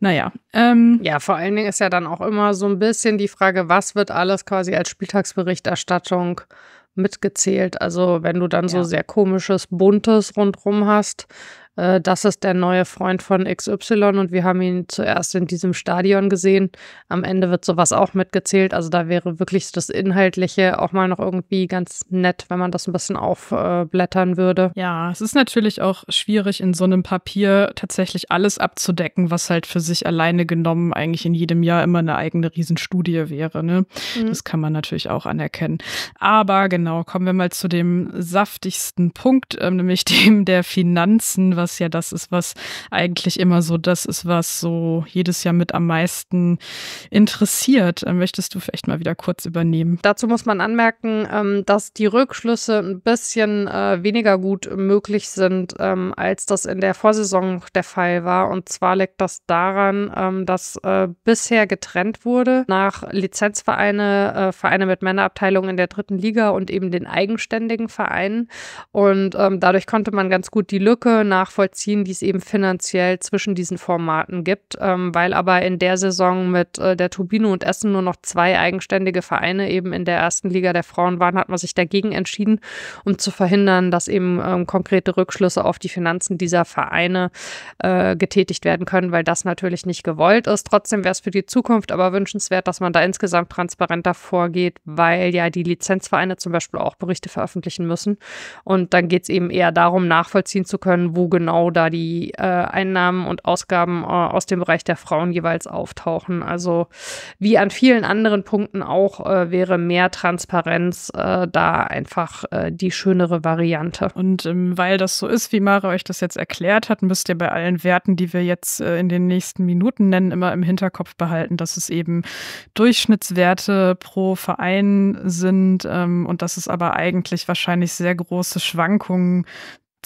Naja. Ähm, ja, vor allen Dingen ist ja dann auch immer so ein bisschen die Frage, was wird alles quasi als Spieltagsberichterstattung mitgezählt? Also wenn du dann ja. so sehr komisches, buntes rundrum hast, äh, das ist der neue Freund von XY und wir haben ihn zuerst in diesem Stadion gesehen. Am Ende wird sowas auch mitgezählt. Also da wäre wirklich das Inhaltliche auch mal noch irgendwie ganz nett, wenn man das ein bisschen aufblättern äh, würde. Ja, es ist natürlich auch schwierig, in so einem Papier tatsächlich alles abzudecken, was halt für sich alleine genommen eigentlich in jedem Jahr immer eine eigene Riesenstudie wäre. Ne? Mhm. Das kann man natürlich auch anerkennen. Aber genau, kommen wir mal zu dem saftigsten Punkt, äh, nämlich dem der Finanzen, was was ja das ist, was eigentlich immer so das ist, was so jedes Jahr mit am meisten interessiert. Ähm, möchtest du vielleicht mal wieder kurz übernehmen? Dazu muss man anmerken, ähm, dass die Rückschlüsse ein bisschen äh, weniger gut möglich sind, ähm, als das in der Vorsaison der Fall war. Und zwar liegt das daran, dass äh, bisher getrennt wurde nach Lizenzvereine, äh, Vereine mit Männerabteilung in der dritten Liga und eben den eigenständigen Vereinen. Und dadurch konnte man ganz gut die Lücke nach nachvollziehen, die es eben finanziell zwischen diesen Formaten gibt, ähm, weil aber in der Saison mit äh, der Turbine und Essen nur noch zwei eigenständige Vereine eben in der ersten Liga der Frauen waren, hat man sich dagegen entschieden, um zu verhindern, dass eben ähm, konkrete Rückschlüsse auf die Finanzen dieser Vereine äh, getätigt werden können, weil das natürlich nicht gewollt ist. Trotzdem wäre es für die Zukunft aber wünschenswert, dass man da insgesamt transparenter vorgeht, weil ja die Lizenzvereine zum Beispiel auch Berichte veröffentlichen müssen. Und dann geht es eben eher darum, nachvollziehen zu können, wo genau genau da die äh, Einnahmen und Ausgaben äh, aus dem Bereich der Frauen jeweils auftauchen. Also wie an vielen anderen Punkten auch äh, wäre mehr Transparenz äh, da einfach äh, die schönere Variante. Und ähm, weil das so ist, wie Mara euch das jetzt erklärt hat, müsst ihr bei allen Werten, die wir jetzt äh, in den nächsten Minuten nennen, immer im Hinterkopf behalten, dass es eben Durchschnittswerte pro Verein sind ähm, und dass es aber eigentlich wahrscheinlich sehr große Schwankungen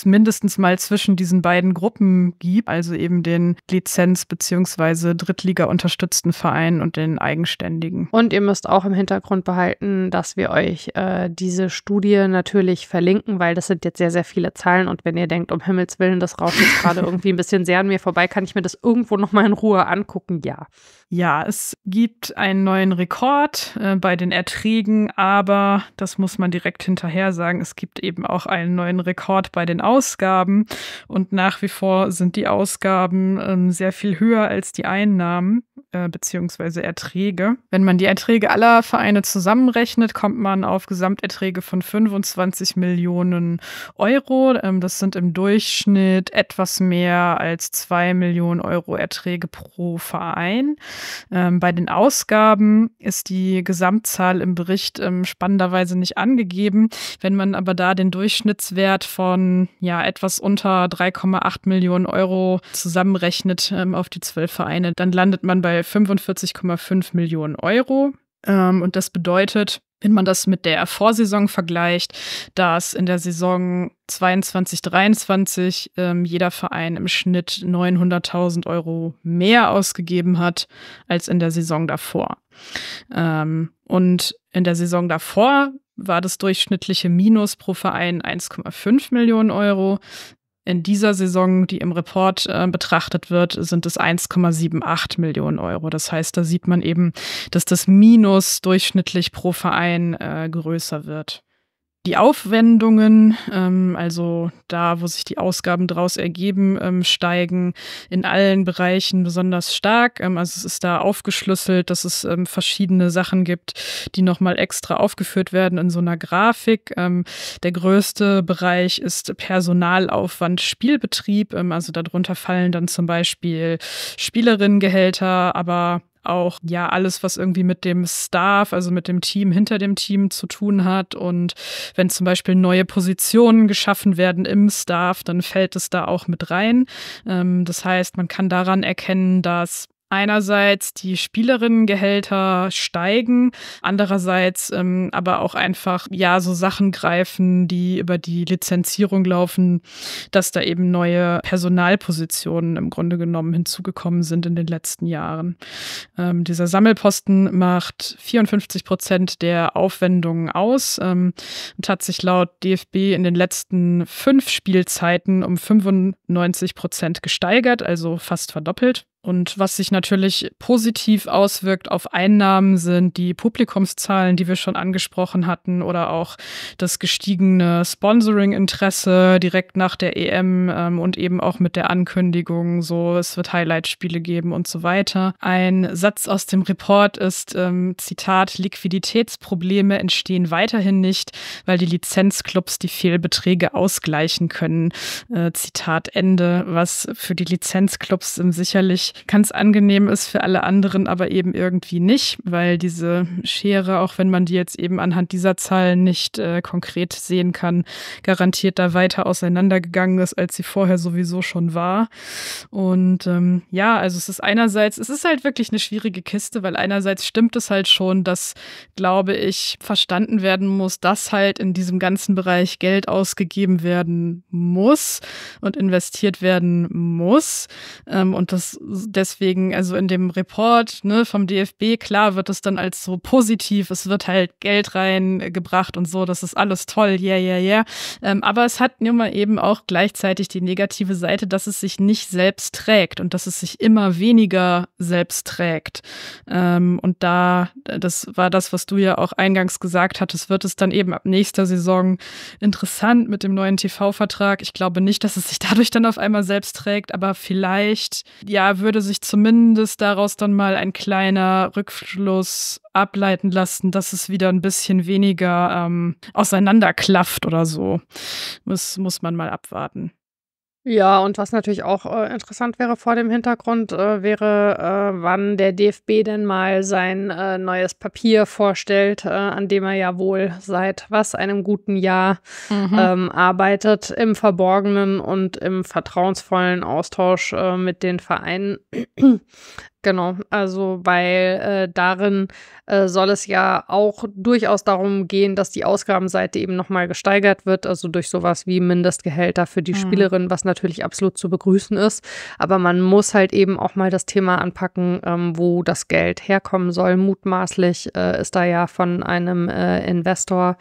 mindestens mal zwischen diesen beiden Gruppen gibt, also eben den Lizenz- bzw. Drittliga-unterstützten Verein und den eigenständigen. Und ihr müsst auch im Hintergrund behalten, dass wir euch äh, diese Studie natürlich verlinken, weil das sind jetzt sehr, sehr viele Zahlen und wenn ihr denkt, um Himmels Willen, das rauscht jetzt gerade irgendwie ein bisschen sehr an mir vorbei, kann ich mir das irgendwo nochmal in Ruhe angucken? Ja. Ja, es gibt einen neuen Rekord äh, bei den Erträgen, aber das muss man direkt hinterher sagen, es gibt eben auch einen neuen Rekord bei den Ausgaben und nach wie vor sind die Ausgaben ähm, sehr viel höher als die Einnahmen äh, beziehungsweise Erträge. Wenn man die Erträge aller Vereine zusammenrechnet, kommt man auf Gesamterträge von 25 Millionen Euro. Ähm, das sind im Durchschnitt etwas mehr als 2 Millionen Euro Erträge pro Verein. Ähm, bei den Ausgaben ist die Gesamtzahl im Bericht ähm, spannenderweise nicht angegeben. Wenn man aber da den Durchschnittswert von ja etwas unter 3,8 Millionen Euro zusammenrechnet ähm, auf die zwölf Vereine, dann landet man bei 45,5 Millionen Euro. Ähm, und das bedeutet, wenn man das mit der Vorsaison vergleicht, dass in der Saison 22, 23 ähm, jeder Verein im Schnitt 900.000 Euro mehr ausgegeben hat als in der Saison davor. Ähm, und in der Saison davor war das durchschnittliche Minus pro Verein 1,5 Millionen Euro. In dieser Saison, die im Report äh, betrachtet wird, sind es 1,78 Millionen Euro. Das heißt, da sieht man eben, dass das Minus durchschnittlich pro Verein äh, größer wird die Aufwendungen, ähm, also da, wo sich die Ausgaben daraus ergeben, ähm, steigen in allen Bereichen besonders stark. Ähm, also es ist da aufgeschlüsselt, dass es ähm, verschiedene Sachen gibt, die nochmal extra aufgeführt werden in so einer Grafik. Ähm, der größte Bereich ist Personalaufwand Spielbetrieb. Ähm, also darunter fallen dann zum Beispiel Spielerinnengehälter, aber auch ja alles, was irgendwie mit dem Staff, also mit dem Team hinter dem Team zu tun hat. Und wenn zum Beispiel neue Positionen geschaffen werden im Staff, dann fällt es da auch mit rein. Ähm, das heißt, man kann daran erkennen, dass einerseits die Spielerinnengehälter steigen, andererseits ähm, aber auch einfach ja so Sachen greifen, die über die Lizenzierung laufen, dass da eben neue Personalpositionen im Grunde genommen hinzugekommen sind in den letzten Jahren. Ähm, dieser Sammelposten macht 54 Prozent der Aufwendungen aus ähm, und hat sich laut DFB in den letzten fünf Spielzeiten um 95 Prozent gesteigert, also fast verdoppelt. Und was sich natürlich positiv auswirkt auf Einnahmen sind die Publikumszahlen, die wir schon angesprochen hatten, oder auch das gestiegene Sponsoring-Interesse direkt nach der EM ähm, und eben auch mit der Ankündigung, so es wird Highlight-Spiele geben und so weiter. Ein Satz aus dem Report ist, ähm, Zitat, Liquiditätsprobleme entstehen weiterhin nicht, weil die Lizenzclubs die Fehlbeträge ausgleichen können. Äh, Zitat Ende, was für die Lizenzclubs sicherlich ganz angenehm ist, für alle anderen aber eben irgendwie nicht, weil diese Schere, auch wenn man die jetzt eben anhand dieser Zahlen nicht äh, konkret sehen kann, garantiert da weiter auseinandergegangen ist, als sie vorher sowieso schon war. Und ähm, ja, also es ist einerseits, es ist halt wirklich eine schwierige Kiste, weil einerseits stimmt es halt schon, dass, glaube ich, verstanden werden muss, dass halt in diesem ganzen Bereich Geld ausgegeben werden muss und investiert werden muss. Ähm, und das deswegen, also in dem Report ne, vom DFB, klar wird es dann als so positiv, es wird halt Geld reingebracht und so, das ist alles toll, ja, ja, ja. Aber es hat nun mal eben auch gleichzeitig die negative Seite, dass es sich nicht selbst trägt und dass es sich immer weniger selbst trägt. Ähm, und da, das war das, was du ja auch eingangs gesagt hattest, wird es dann eben ab nächster Saison interessant mit dem neuen TV-Vertrag. Ich glaube nicht, dass es sich dadurch dann auf einmal selbst trägt, aber vielleicht, ja, würde würde sich zumindest daraus dann mal ein kleiner Rückfluss ableiten lassen, dass es wieder ein bisschen weniger ähm, auseinanderklafft oder so. Muss, muss man mal abwarten. Ja, und was natürlich auch äh, interessant wäre vor dem Hintergrund, äh, wäre, äh, wann der DFB denn mal sein äh, neues Papier vorstellt, äh, an dem er ja wohl seit was einem guten Jahr mhm. ähm, arbeitet, im verborgenen und im vertrauensvollen Austausch äh, mit den Vereinen. Genau, also weil äh, darin äh, soll es ja auch durchaus darum gehen, dass die Ausgabenseite eben nochmal gesteigert wird, also durch sowas wie Mindestgehälter für die mhm. Spielerin, was natürlich absolut zu begrüßen ist. Aber man muss halt eben auch mal das Thema anpacken, ähm, wo das Geld herkommen soll. Mutmaßlich äh, ist da ja von einem äh, Investor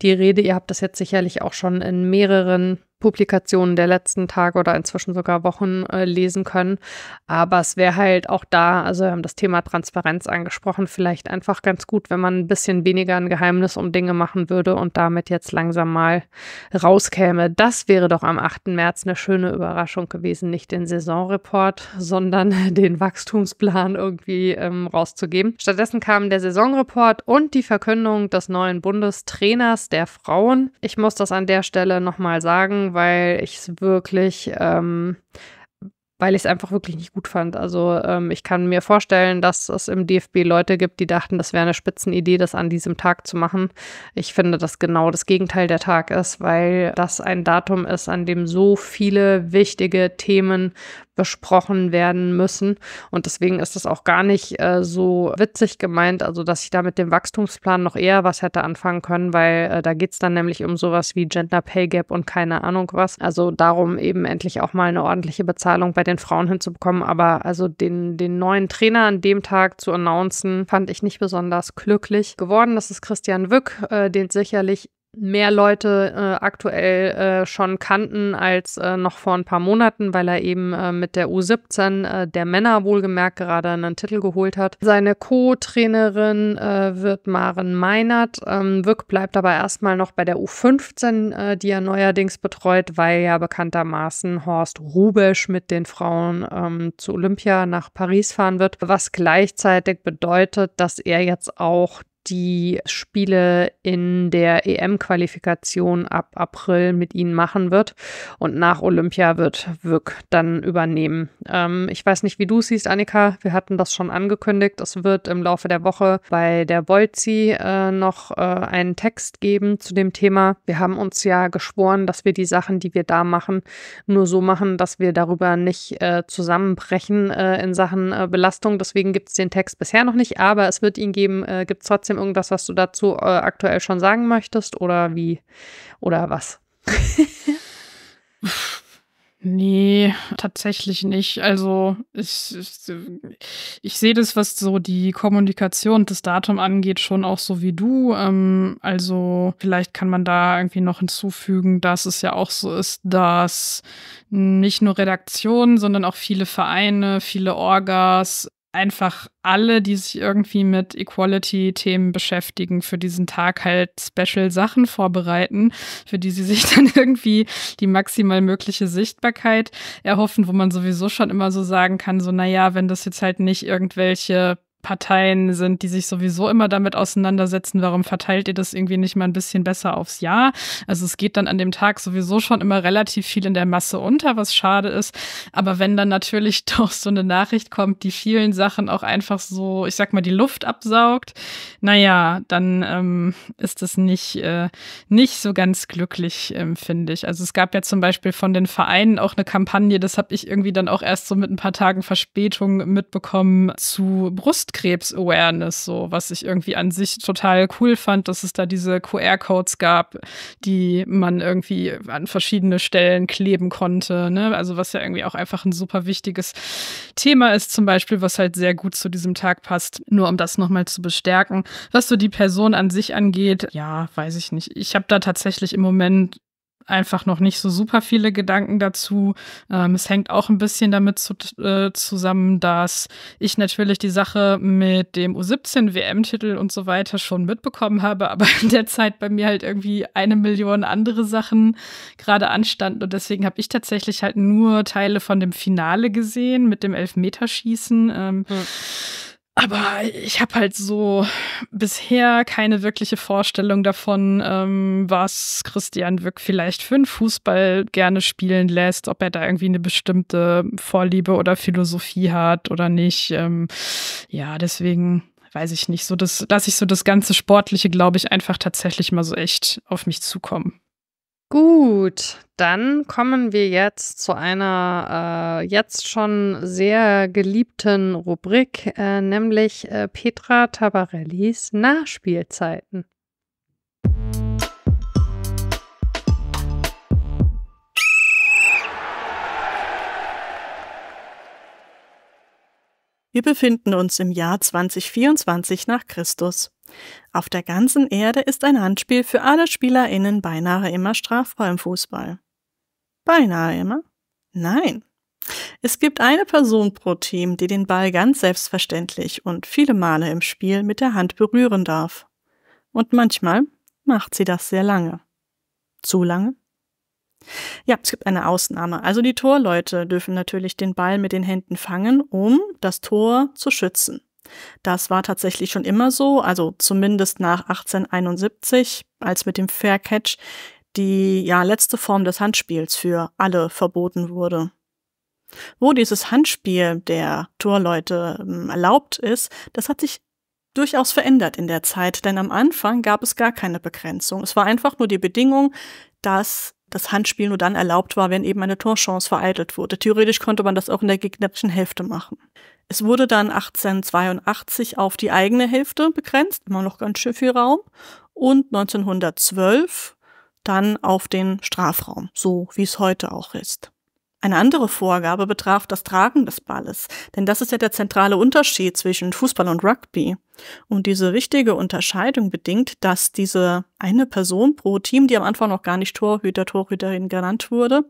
die Rede. Ihr habt das jetzt sicherlich auch schon in mehreren Publikationen der letzten Tage oder inzwischen sogar Wochen äh, lesen können. Aber es wäre halt auch da, also wir haben das Thema Transparenz angesprochen, vielleicht einfach ganz gut, wenn man ein bisschen weniger ein Geheimnis um Dinge machen würde und damit jetzt langsam mal rauskäme. Das wäre doch am 8. März eine schöne Überraschung gewesen, nicht den Saisonreport, sondern den Wachstumsplan irgendwie ähm, rauszugeben. Stattdessen kamen der Saisonreport und die Verkündung des neuen Bundestrainers der Frauen. Ich muss das an der Stelle nochmal sagen, weil ich es wirklich ähm, weil ich es einfach wirklich nicht gut fand. Also ähm, ich kann mir vorstellen, dass es im DFB Leute gibt, die dachten, das wäre eine Spitzenidee, das an diesem Tag zu machen. Ich finde, dass genau das Gegenteil der Tag ist, weil das ein Datum ist, an dem so viele wichtige Themen besprochen werden müssen. Und deswegen ist das auch gar nicht äh, so witzig gemeint, also dass ich da mit dem Wachstumsplan noch eher was hätte anfangen können, weil äh, da geht es dann nämlich um sowas wie Gender Pay Gap und keine Ahnung was. Also darum eben endlich auch mal eine ordentliche Bezahlung bei den den Frauen hinzubekommen. Aber also den, den neuen Trainer an dem Tag zu announcen, fand ich nicht besonders glücklich geworden. Das ist Christian Wück, äh, den sicherlich mehr Leute äh, aktuell äh, schon kannten als äh, noch vor ein paar Monaten, weil er eben äh, mit der U17 äh, der Männer wohlgemerkt gerade einen Titel geholt hat. Seine Co-Trainerin äh, wird Maren Meinert. Ähm, Wirk bleibt aber erstmal noch bei der U15, äh, die er neuerdings betreut, weil ja bekanntermaßen Horst Rubesch mit den Frauen ähm, zu Olympia nach Paris fahren wird, was gleichzeitig bedeutet, dass er jetzt auch die Spiele in der EM-Qualifikation ab April mit ihnen machen wird. Und nach Olympia wird Wirk dann übernehmen. Ähm, ich weiß nicht, wie du siehst, Annika. Wir hatten das schon angekündigt. Es wird im Laufe der Woche bei der Bolzi äh, noch äh, einen Text geben zu dem Thema. Wir haben uns ja geschworen, dass wir die Sachen, die wir da machen, nur so machen, dass wir darüber nicht äh, zusammenbrechen äh, in Sachen äh, Belastung. Deswegen gibt es den Text bisher noch nicht, aber es wird ihn geben, äh, gibt es trotzdem trotzdem irgendwas, was du dazu äh, aktuell schon sagen möchtest oder wie oder was? Nee, tatsächlich nicht. Also ich, ich, ich, sehe das, was so die Kommunikation des Datum angeht, schon auch so wie du. Ähm, also vielleicht kann man da irgendwie noch hinzufügen, dass es ja auch so ist, dass nicht nur Redaktionen, sondern auch viele Vereine, viele Orgas einfach alle, die sich irgendwie mit Equality-Themen beschäftigen, für diesen Tag halt special Sachen vorbereiten, für die sie sich dann irgendwie die maximal mögliche Sichtbarkeit erhoffen, wo man sowieso schon immer so sagen kann, so naja, wenn das jetzt halt nicht irgendwelche Parteien sind, die sich sowieso immer damit auseinandersetzen, warum verteilt ihr das irgendwie nicht mal ein bisschen besser aufs Jahr? Also es geht dann an dem Tag sowieso schon immer relativ viel in der Masse unter, was schade ist. Aber wenn dann natürlich doch so eine Nachricht kommt, die vielen Sachen auch einfach so, ich sag mal, die Luft absaugt, naja, dann ähm, ist das nicht, äh, nicht so ganz glücklich, ähm, finde ich. Also es gab ja zum Beispiel von den Vereinen auch eine Kampagne, das habe ich irgendwie dann auch erst so mit ein paar Tagen Verspätung mitbekommen, zu Brust Brustkrebs-Awareness, so was ich irgendwie an sich total cool fand, dass es da diese QR-Codes gab, die man irgendwie an verschiedene Stellen kleben konnte. Ne? Also was ja irgendwie auch einfach ein super wichtiges Thema ist, zum Beispiel, was halt sehr gut zu diesem Tag passt, nur um das nochmal zu bestärken. Was so die Person an sich angeht, ja, weiß ich nicht. Ich habe da tatsächlich im Moment einfach noch nicht so super viele Gedanken dazu. Ähm, es hängt auch ein bisschen damit zu, äh, zusammen, dass ich natürlich die Sache mit dem U17-WM-Titel und so weiter schon mitbekommen habe, aber in der Zeit bei mir halt irgendwie eine Million andere Sachen gerade anstanden. Und deswegen habe ich tatsächlich halt nur Teile von dem Finale gesehen mit dem Elfmeterschießen. Ähm, ja. Hm. Aber ich habe halt so bisher keine wirkliche Vorstellung davon, ähm, was Christian Wück vielleicht für einen Fußball gerne spielen lässt, ob er da irgendwie eine bestimmte Vorliebe oder Philosophie hat oder nicht. Ähm, ja, deswegen weiß ich nicht, so dass lasse ich so das ganze Sportliche, glaube ich, einfach tatsächlich mal so echt auf mich zukommen. Gut, dann kommen wir jetzt zu einer äh, jetzt schon sehr geliebten Rubrik, äh, nämlich äh, Petra Tabarellis Nachspielzeiten. Wir befinden uns im Jahr 2024 nach Christus. Auf der ganzen Erde ist ein Handspiel für alle SpielerInnen beinahe immer strafbar im Fußball. Beinahe immer? Nein. Es gibt eine Person pro Team, die den Ball ganz selbstverständlich und viele Male im Spiel mit der Hand berühren darf. Und manchmal macht sie das sehr lange. Zu lange? Ja, es gibt eine Ausnahme. Also die Torleute dürfen natürlich den Ball mit den Händen fangen, um das Tor zu schützen. Das war tatsächlich schon immer so, also zumindest nach 1871, als mit dem Fair Catch die ja letzte Form des Handspiels für alle verboten wurde. Wo dieses Handspiel der Torleute ähm, erlaubt ist, das hat sich durchaus verändert in der Zeit, denn am Anfang gab es gar keine Begrenzung. Es war einfach nur die Bedingung, dass das Handspiel nur dann erlaubt war, wenn eben eine Torchance vereitelt wurde. Theoretisch konnte man das auch in der gegnerischen Hälfte machen. Es wurde dann 1882 auf die eigene Hälfte begrenzt, immer noch ganz schön viel Raum, und 1912 dann auf den Strafraum, so wie es heute auch ist. Eine andere Vorgabe betraf das Tragen des Balles, denn das ist ja der zentrale Unterschied zwischen Fußball und Rugby. Und diese wichtige Unterscheidung bedingt, dass diese eine Person pro Team, die am Anfang noch gar nicht Torhüter, Torhüterin genannt wurde,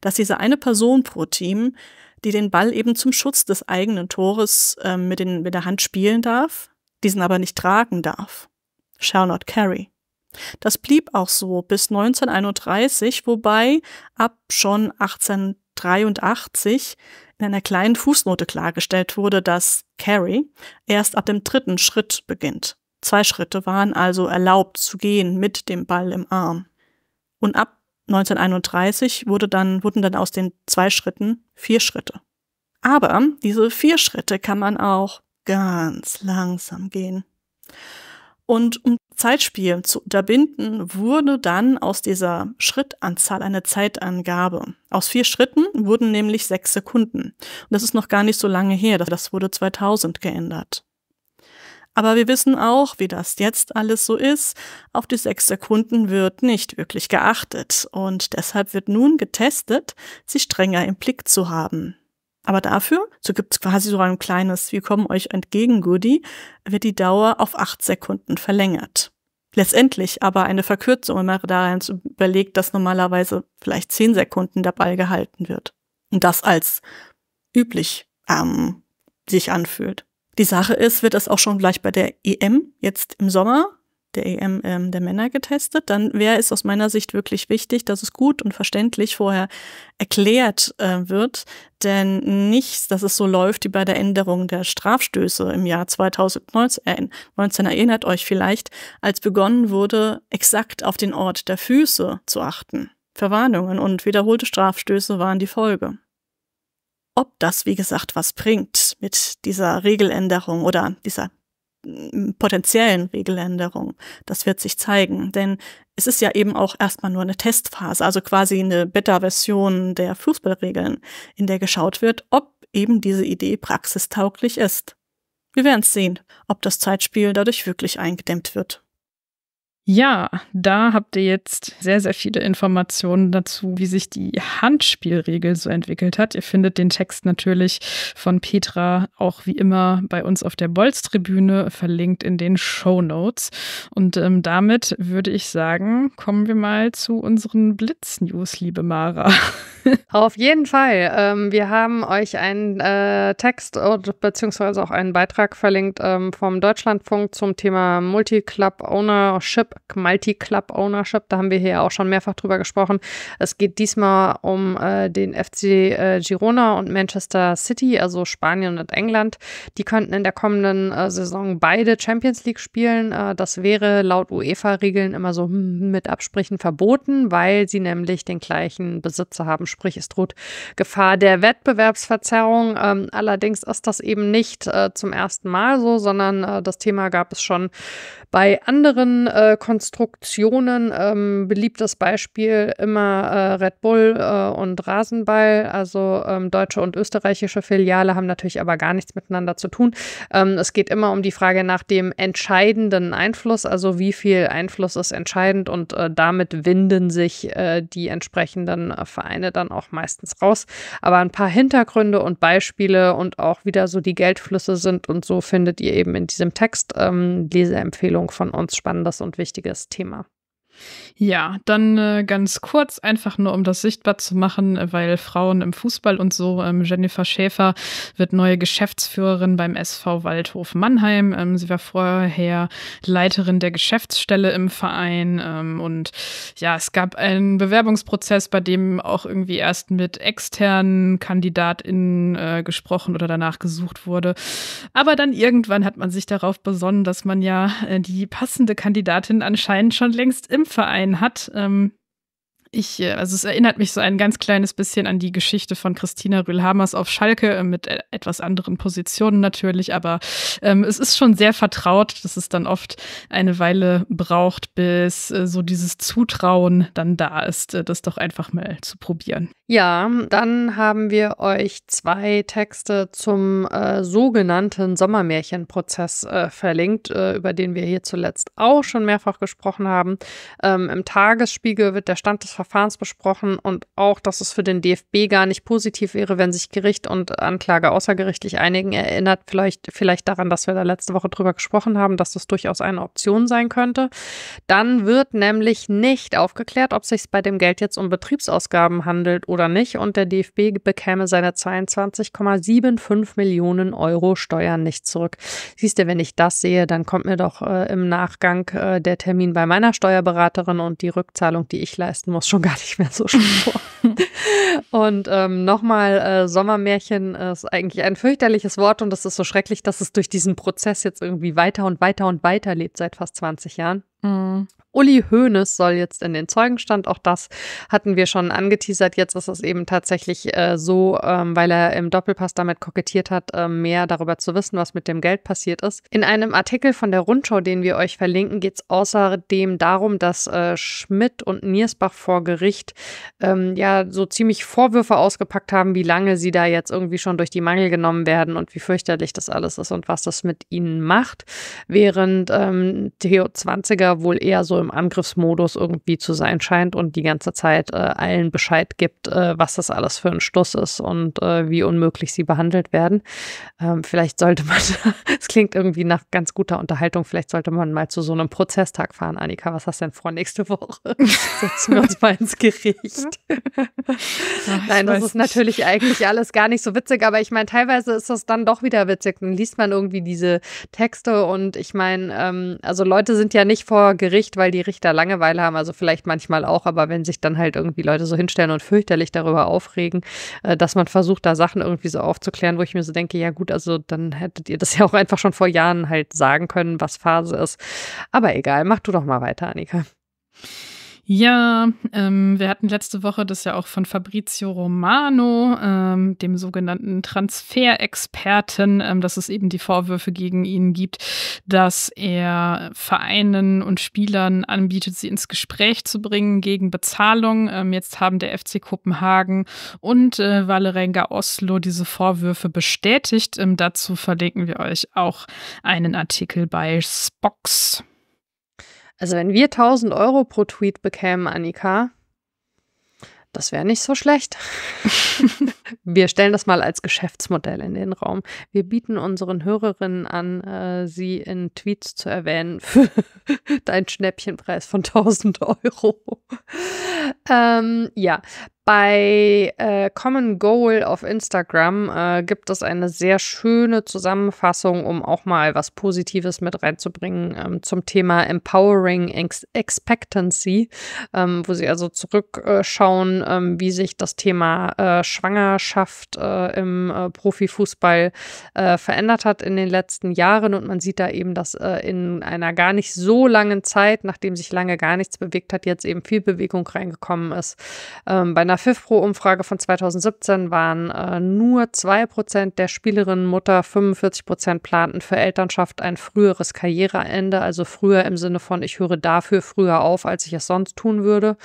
dass diese eine Person pro Team die den Ball eben zum Schutz des eigenen Tores äh, mit, den, mit der Hand spielen darf, diesen aber nicht tragen darf. Shall not carry. Das blieb auch so bis 1931, wobei ab schon 1883 in einer kleinen Fußnote klargestellt wurde, dass Carry erst ab dem dritten Schritt beginnt. Zwei Schritte waren also erlaubt zu gehen mit dem Ball im Arm. Und ab 1931 wurde dann, wurden dann aus den zwei Schritten vier Schritte. Aber diese vier Schritte kann man auch ganz langsam gehen. Und um Zeitspiel zu unterbinden, wurde dann aus dieser Schrittanzahl eine Zeitangabe. Aus vier Schritten wurden nämlich sechs Sekunden. Und das ist noch gar nicht so lange her. Das wurde 2000 geändert. Aber wir wissen auch, wie das jetzt alles so ist. Auf die sechs Sekunden wird nicht wirklich geachtet und deshalb wird nun getestet, sie strenger im Blick zu haben. Aber dafür, so gibt's quasi so ein kleines Wir kommen euch entgegen Goodie, wird die Dauer auf acht Sekunden verlängert. Letztendlich aber eine Verkürzung, wenn man daran überlegt, dass normalerweise vielleicht zehn Sekunden der Ball gehalten wird. Und das als üblich ähm, sich anfühlt. Die Sache ist, wird das auch schon gleich bei der EM jetzt im Sommer, der EM ähm, der Männer getestet, dann wäre es aus meiner Sicht wirklich wichtig, dass es gut und verständlich vorher erklärt äh, wird, denn nicht, dass es so läuft wie bei der Änderung der Strafstöße im Jahr 2019. 19 erinnert euch vielleicht, als begonnen wurde, exakt auf den Ort der Füße zu achten. Verwarnungen und wiederholte Strafstöße waren die Folge. Ob das, wie gesagt, was bringt, mit dieser Regeländerung oder dieser mm, potenziellen Regeländerung. Das wird sich zeigen, denn es ist ja eben auch erstmal nur eine Testphase, also quasi eine Beta-Version der Fußballregeln, in der geschaut wird, ob eben diese Idee praxistauglich ist. Wir werden sehen, ob das Zeitspiel dadurch wirklich eingedämmt wird. Ja, da habt ihr jetzt sehr, sehr viele Informationen dazu, wie sich die Handspielregel so entwickelt hat. Ihr findet den Text natürlich von Petra auch wie immer bei uns auf der Bolz-Tribüne verlinkt in den Show Notes. Und ähm, damit würde ich sagen, kommen wir mal zu unseren Blitz-News, liebe Mara. Auf jeden Fall. Ähm, wir haben euch einen äh, Text beziehungsweise auch einen Beitrag verlinkt ähm, vom Deutschlandfunk zum Thema Multi-Club Ownership Multi-Club Ownership. Da haben wir hier auch schon mehrfach drüber gesprochen. Es geht diesmal um äh, den FC äh, Girona und Manchester City, also Spanien und England. Die könnten in der kommenden äh, Saison beide Champions League spielen. Äh, das wäre laut UEFA-Regeln immer so hm, mit Absprüchen verboten, weil sie nämlich den gleichen Besitzer haben. Sprich, es droht Gefahr der Wettbewerbsverzerrung. Ähm, allerdings ist das eben nicht äh, zum ersten Mal so, sondern äh, das Thema gab es schon bei anderen äh, Konstruktionen ähm, beliebtes Beispiel immer äh, Red Bull äh, und Rasenball. Also ähm, deutsche und österreichische Filiale haben natürlich aber gar nichts miteinander zu tun. Ähm, es geht immer um die Frage nach dem entscheidenden Einfluss, also wie viel Einfluss ist entscheidend und äh, damit winden sich äh, die entsprechenden äh, Vereine dann auch meistens raus. Aber ein paar Hintergründe und Beispiele und auch wieder so die Geldflüsse sind und so findet ihr eben in diesem Text ähm, Leseempfehlung Meinung von uns spannendes und wichtiges Thema. Ja, dann äh, ganz kurz, einfach nur um das sichtbar zu machen, äh, weil Frauen im Fußball und so, ähm, Jennifer Schäfer wird neue Geschäftsführerin beim SV Waldhof Mannheim. Ähm, sie war vorher Leiterin der Geschäftsstelle im Verein ähm, und ja, es gab einen Bewerbungsprozess, bei dem auch irgendwie erst mit externen KandidatInnen äh, gesprochen oder danach gesucht wurde. Aber dann irgendwann hat man sich darauf besonnen, dass man ja äh, die passende Kandidatin anscheinend schon längst im Schwimmverein hat. Ähm, ich, äh, also es erinnert mich so ein ganz kleines bisschen an die Geschichte von Christina Rühlhamers auf Schalke, äh, mit äh, etwas anderen Positionen natürlich, aber ähm, es ist schon sehr vertraut, dass es dann oft eine Weile braucht, bis äh, so dieses Zutrauen dann da ist, äh, das doch einfach mal zu probieren. Ja, dann haben wir euch zwei Texte zum äh, sogenannten Sommermärchenprozess äh, verlinkt, äh, über den wir hier zuletzt auch schon mehrfach gesprochen haben. Ähm, Im Tagesspiegel wird der Stand des Verfahrens besprochen und auch, dass es für den DFB gar nicht positiv wäre, wenn sich Gericht und Anklage außergerichtlich einigen, erinnert vielleicht, vielleicht daran, dass wir da letzte Woche drüber gesprochen haben, dass das durchaus eine Option sein könnte. Dann wird nämlich nicht aufgeklärt, ob es sich bei dem Geld jetzt um Betriebsausgaben handelt oder oder nicht und der DFB bekäme seine 22,75 Millionen Euro Steuern nicht zurück. Siehst du, wenn ich das sehe, dann kommt mir doch äh, im Nachgang äh, der Termin bei meiner Steuerberaterin und die Rückzahlung, die ich leisten muss, schon gar nicht mehr so schlimm vor. und ähm, nochmal, äh, Sommermärchen ist eigentlich ein fürchterliches Wort und es ist so schrecklich, dass es durch diesen Prozess jetzt irgendwie weiter und weiter und weiter lebt seit fast 20 Jahren. Mhm. Uli Hoeneß soll jetzt in den Zeugenstand. Auch das hatten wir schon angeteasert. Jetzt ist es eben tatsächlich äh, so, ähm, weil er im Doppelpass damit kokettiert hat, äh, mehr darüber zu wissen, was mit dem Geld passiert ist. In einem Artikel von der Rundschau, den wir euch verlinken, geht es außerdem darum, dass äh, Schmidt und Niersbach vor Gericht ähm, ja so ziemlich Vorwürfe ausgepackt haben, wie lange sie da jetzt irgendwie schon durch die Mangel genommen werden und wie fürchterlich das alles ist und was das mit ihnen macht. Während ähm, Theo 20er wohl eher so im Angriffsmodus irgendwie zu sein scheint und die ganze Zeit äh, allen Bescheid gibt, äh, was das alles für ein Stuss ist und äh, wie unmöglich sie behandelt werden. Ähm, vielleicht sollte man, es klingt irgendwie nach ganz guter Unterhaltung, vielleicht sollte man mal zu so einem Prozesstag fahren. Annika, was hast du denn vor nächste Woche? Setzen wir uns mal ins Gericht. Ach, Nein, das ist nicht. natürlich eigentlich alles gar nicht so witzig, aber ich meine, teilweise ist das dann doch wieder witzig. Dann liest man irgendwie diese Texte und ich meine, ähm, also Leute sind ja nicht vor vor Gericht, weil die Richter Langeweile haben, also vielleicht manchmal auch, aber wenn sich dann halt irgendwie Leute so hinstellen und fürchterlich darüber aufregen, äh, dass man versucht, da Sachen irgendwie so aufzuklären, wo ich mir so denke, ja gut, also dann hättet ihr das ja auch einfach schon vor Jahren halt sagen können, was Phase ist. Aber egal, mach du doch mal weiter, Annika. Ja, ähm, wir hatten letzte Woche das ja auch von Fabrizio Romano, ähm, dem sogenannten Transferexperten, ähm, dass es eben die Vorwürfe gegen ihn gibt, dass er Vereinen und Spielern anbietet, sie ins Gespräch zu bringen gegen Bezahlung. Ähm, jetzt haben der FC Kopenhagen und äh, Valerenga Oslo diese Vorwürfe bestätigt. Ähm, dazu verlinken wir euch auch einen Artikel bei Spox. Also wenn wir 1000 Euro pro Tweet bekämen, Annika, das wäre nicht so schlecht. wir stellen das mal als Geschäftsmodell in den Raum. Wir bieten unseren Hörerinnen an, äh, sie in Tweets zu erwähnen für deinen Schnäppchenpreis von 1000 Euro. ähm, ja, bei äh, Common Goal auf Instagram äh, gibt es eine sehr schöne Zusammenfassung, um auch mal was Positives mit reinzubringen ähm, zum Thema Empowering Ex Expectancy, ähm, wo sie also zurückschauen, äh, ähm, wie sich das Thema äh, Schwangerschaft äh, im äh, Profifußball verändert hat in den letzten Jahren. Und man sieht da eben, dass in einer gar nicht so langen Zeit, nachdem sich lange gar nichts bewegt hat, jetzt eben viel Bewegung reingekommen ist. Ähm, bei einer einer FIFPRO-Umfrage von 2017 waren äh, nur 2% der Spielerinnen Mutter, 45% planten für Elternschaft ein früheres Karriereende, also früher im Sinne von, ich höre dafür früher auf, als ich es sonst tun würde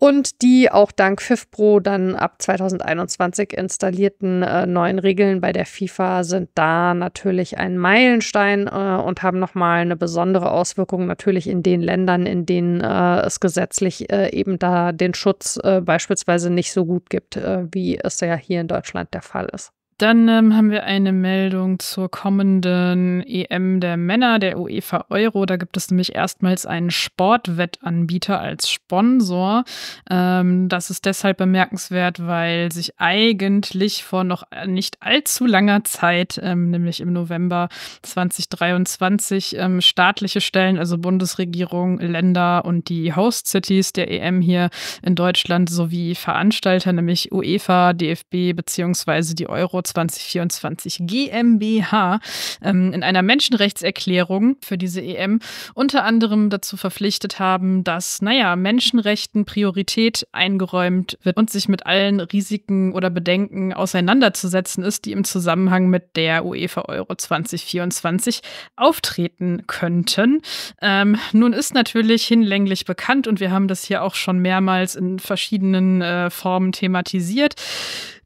und die auch dank FIFPro dann ab 2021 installierten äh, neuen Regeln bei der FIFA sind da natürlich ein Meilenstein äh, und haben nochmal eine besondere Auswirkung natürlich in den Ländern, in denen äh, es gesetzlich äh, eben da den Schutz äh, beispielsweise nicht so gut gibt, äh, wie es ja hier in Deutschland der Fall ist. Dann ähm, haben wir eine Meldung zur kommenden EM der Männer, der UEFA Euro. Da gibt es nämlich erstmals einen Sportwettanbieter als Sponsor. Ähm, das ist deshalb bemerkenswert, weil sich eigentlich vor noch nicht allzu langer Zeit, ähm, nämlich im November 2023, ähm, staatliche Stellen, also Bundesregierung, Länder und die Host Cities der EM hier in Deutschland sowie Veranstalter, nämlich UEFA, DFB bzw. die Euro 2024 GmbH ähm, in einer Menschenrechtserklärung für diese EM unter anderem dazu verpflichtet haben, dass, naja, Menschenrechten Priorität eingeräumt wird und sich mit allen Risiken oder Bedenken auseinanderzusetzen ist, die im Zusammenhang mit der UEFA Euro 2024 auftreten könnten. Ähm, nun ist natürlich hinlänglich bekannt und wir haben das hier auch schon mehrmals in verschiedenen äh, Formen thematisiert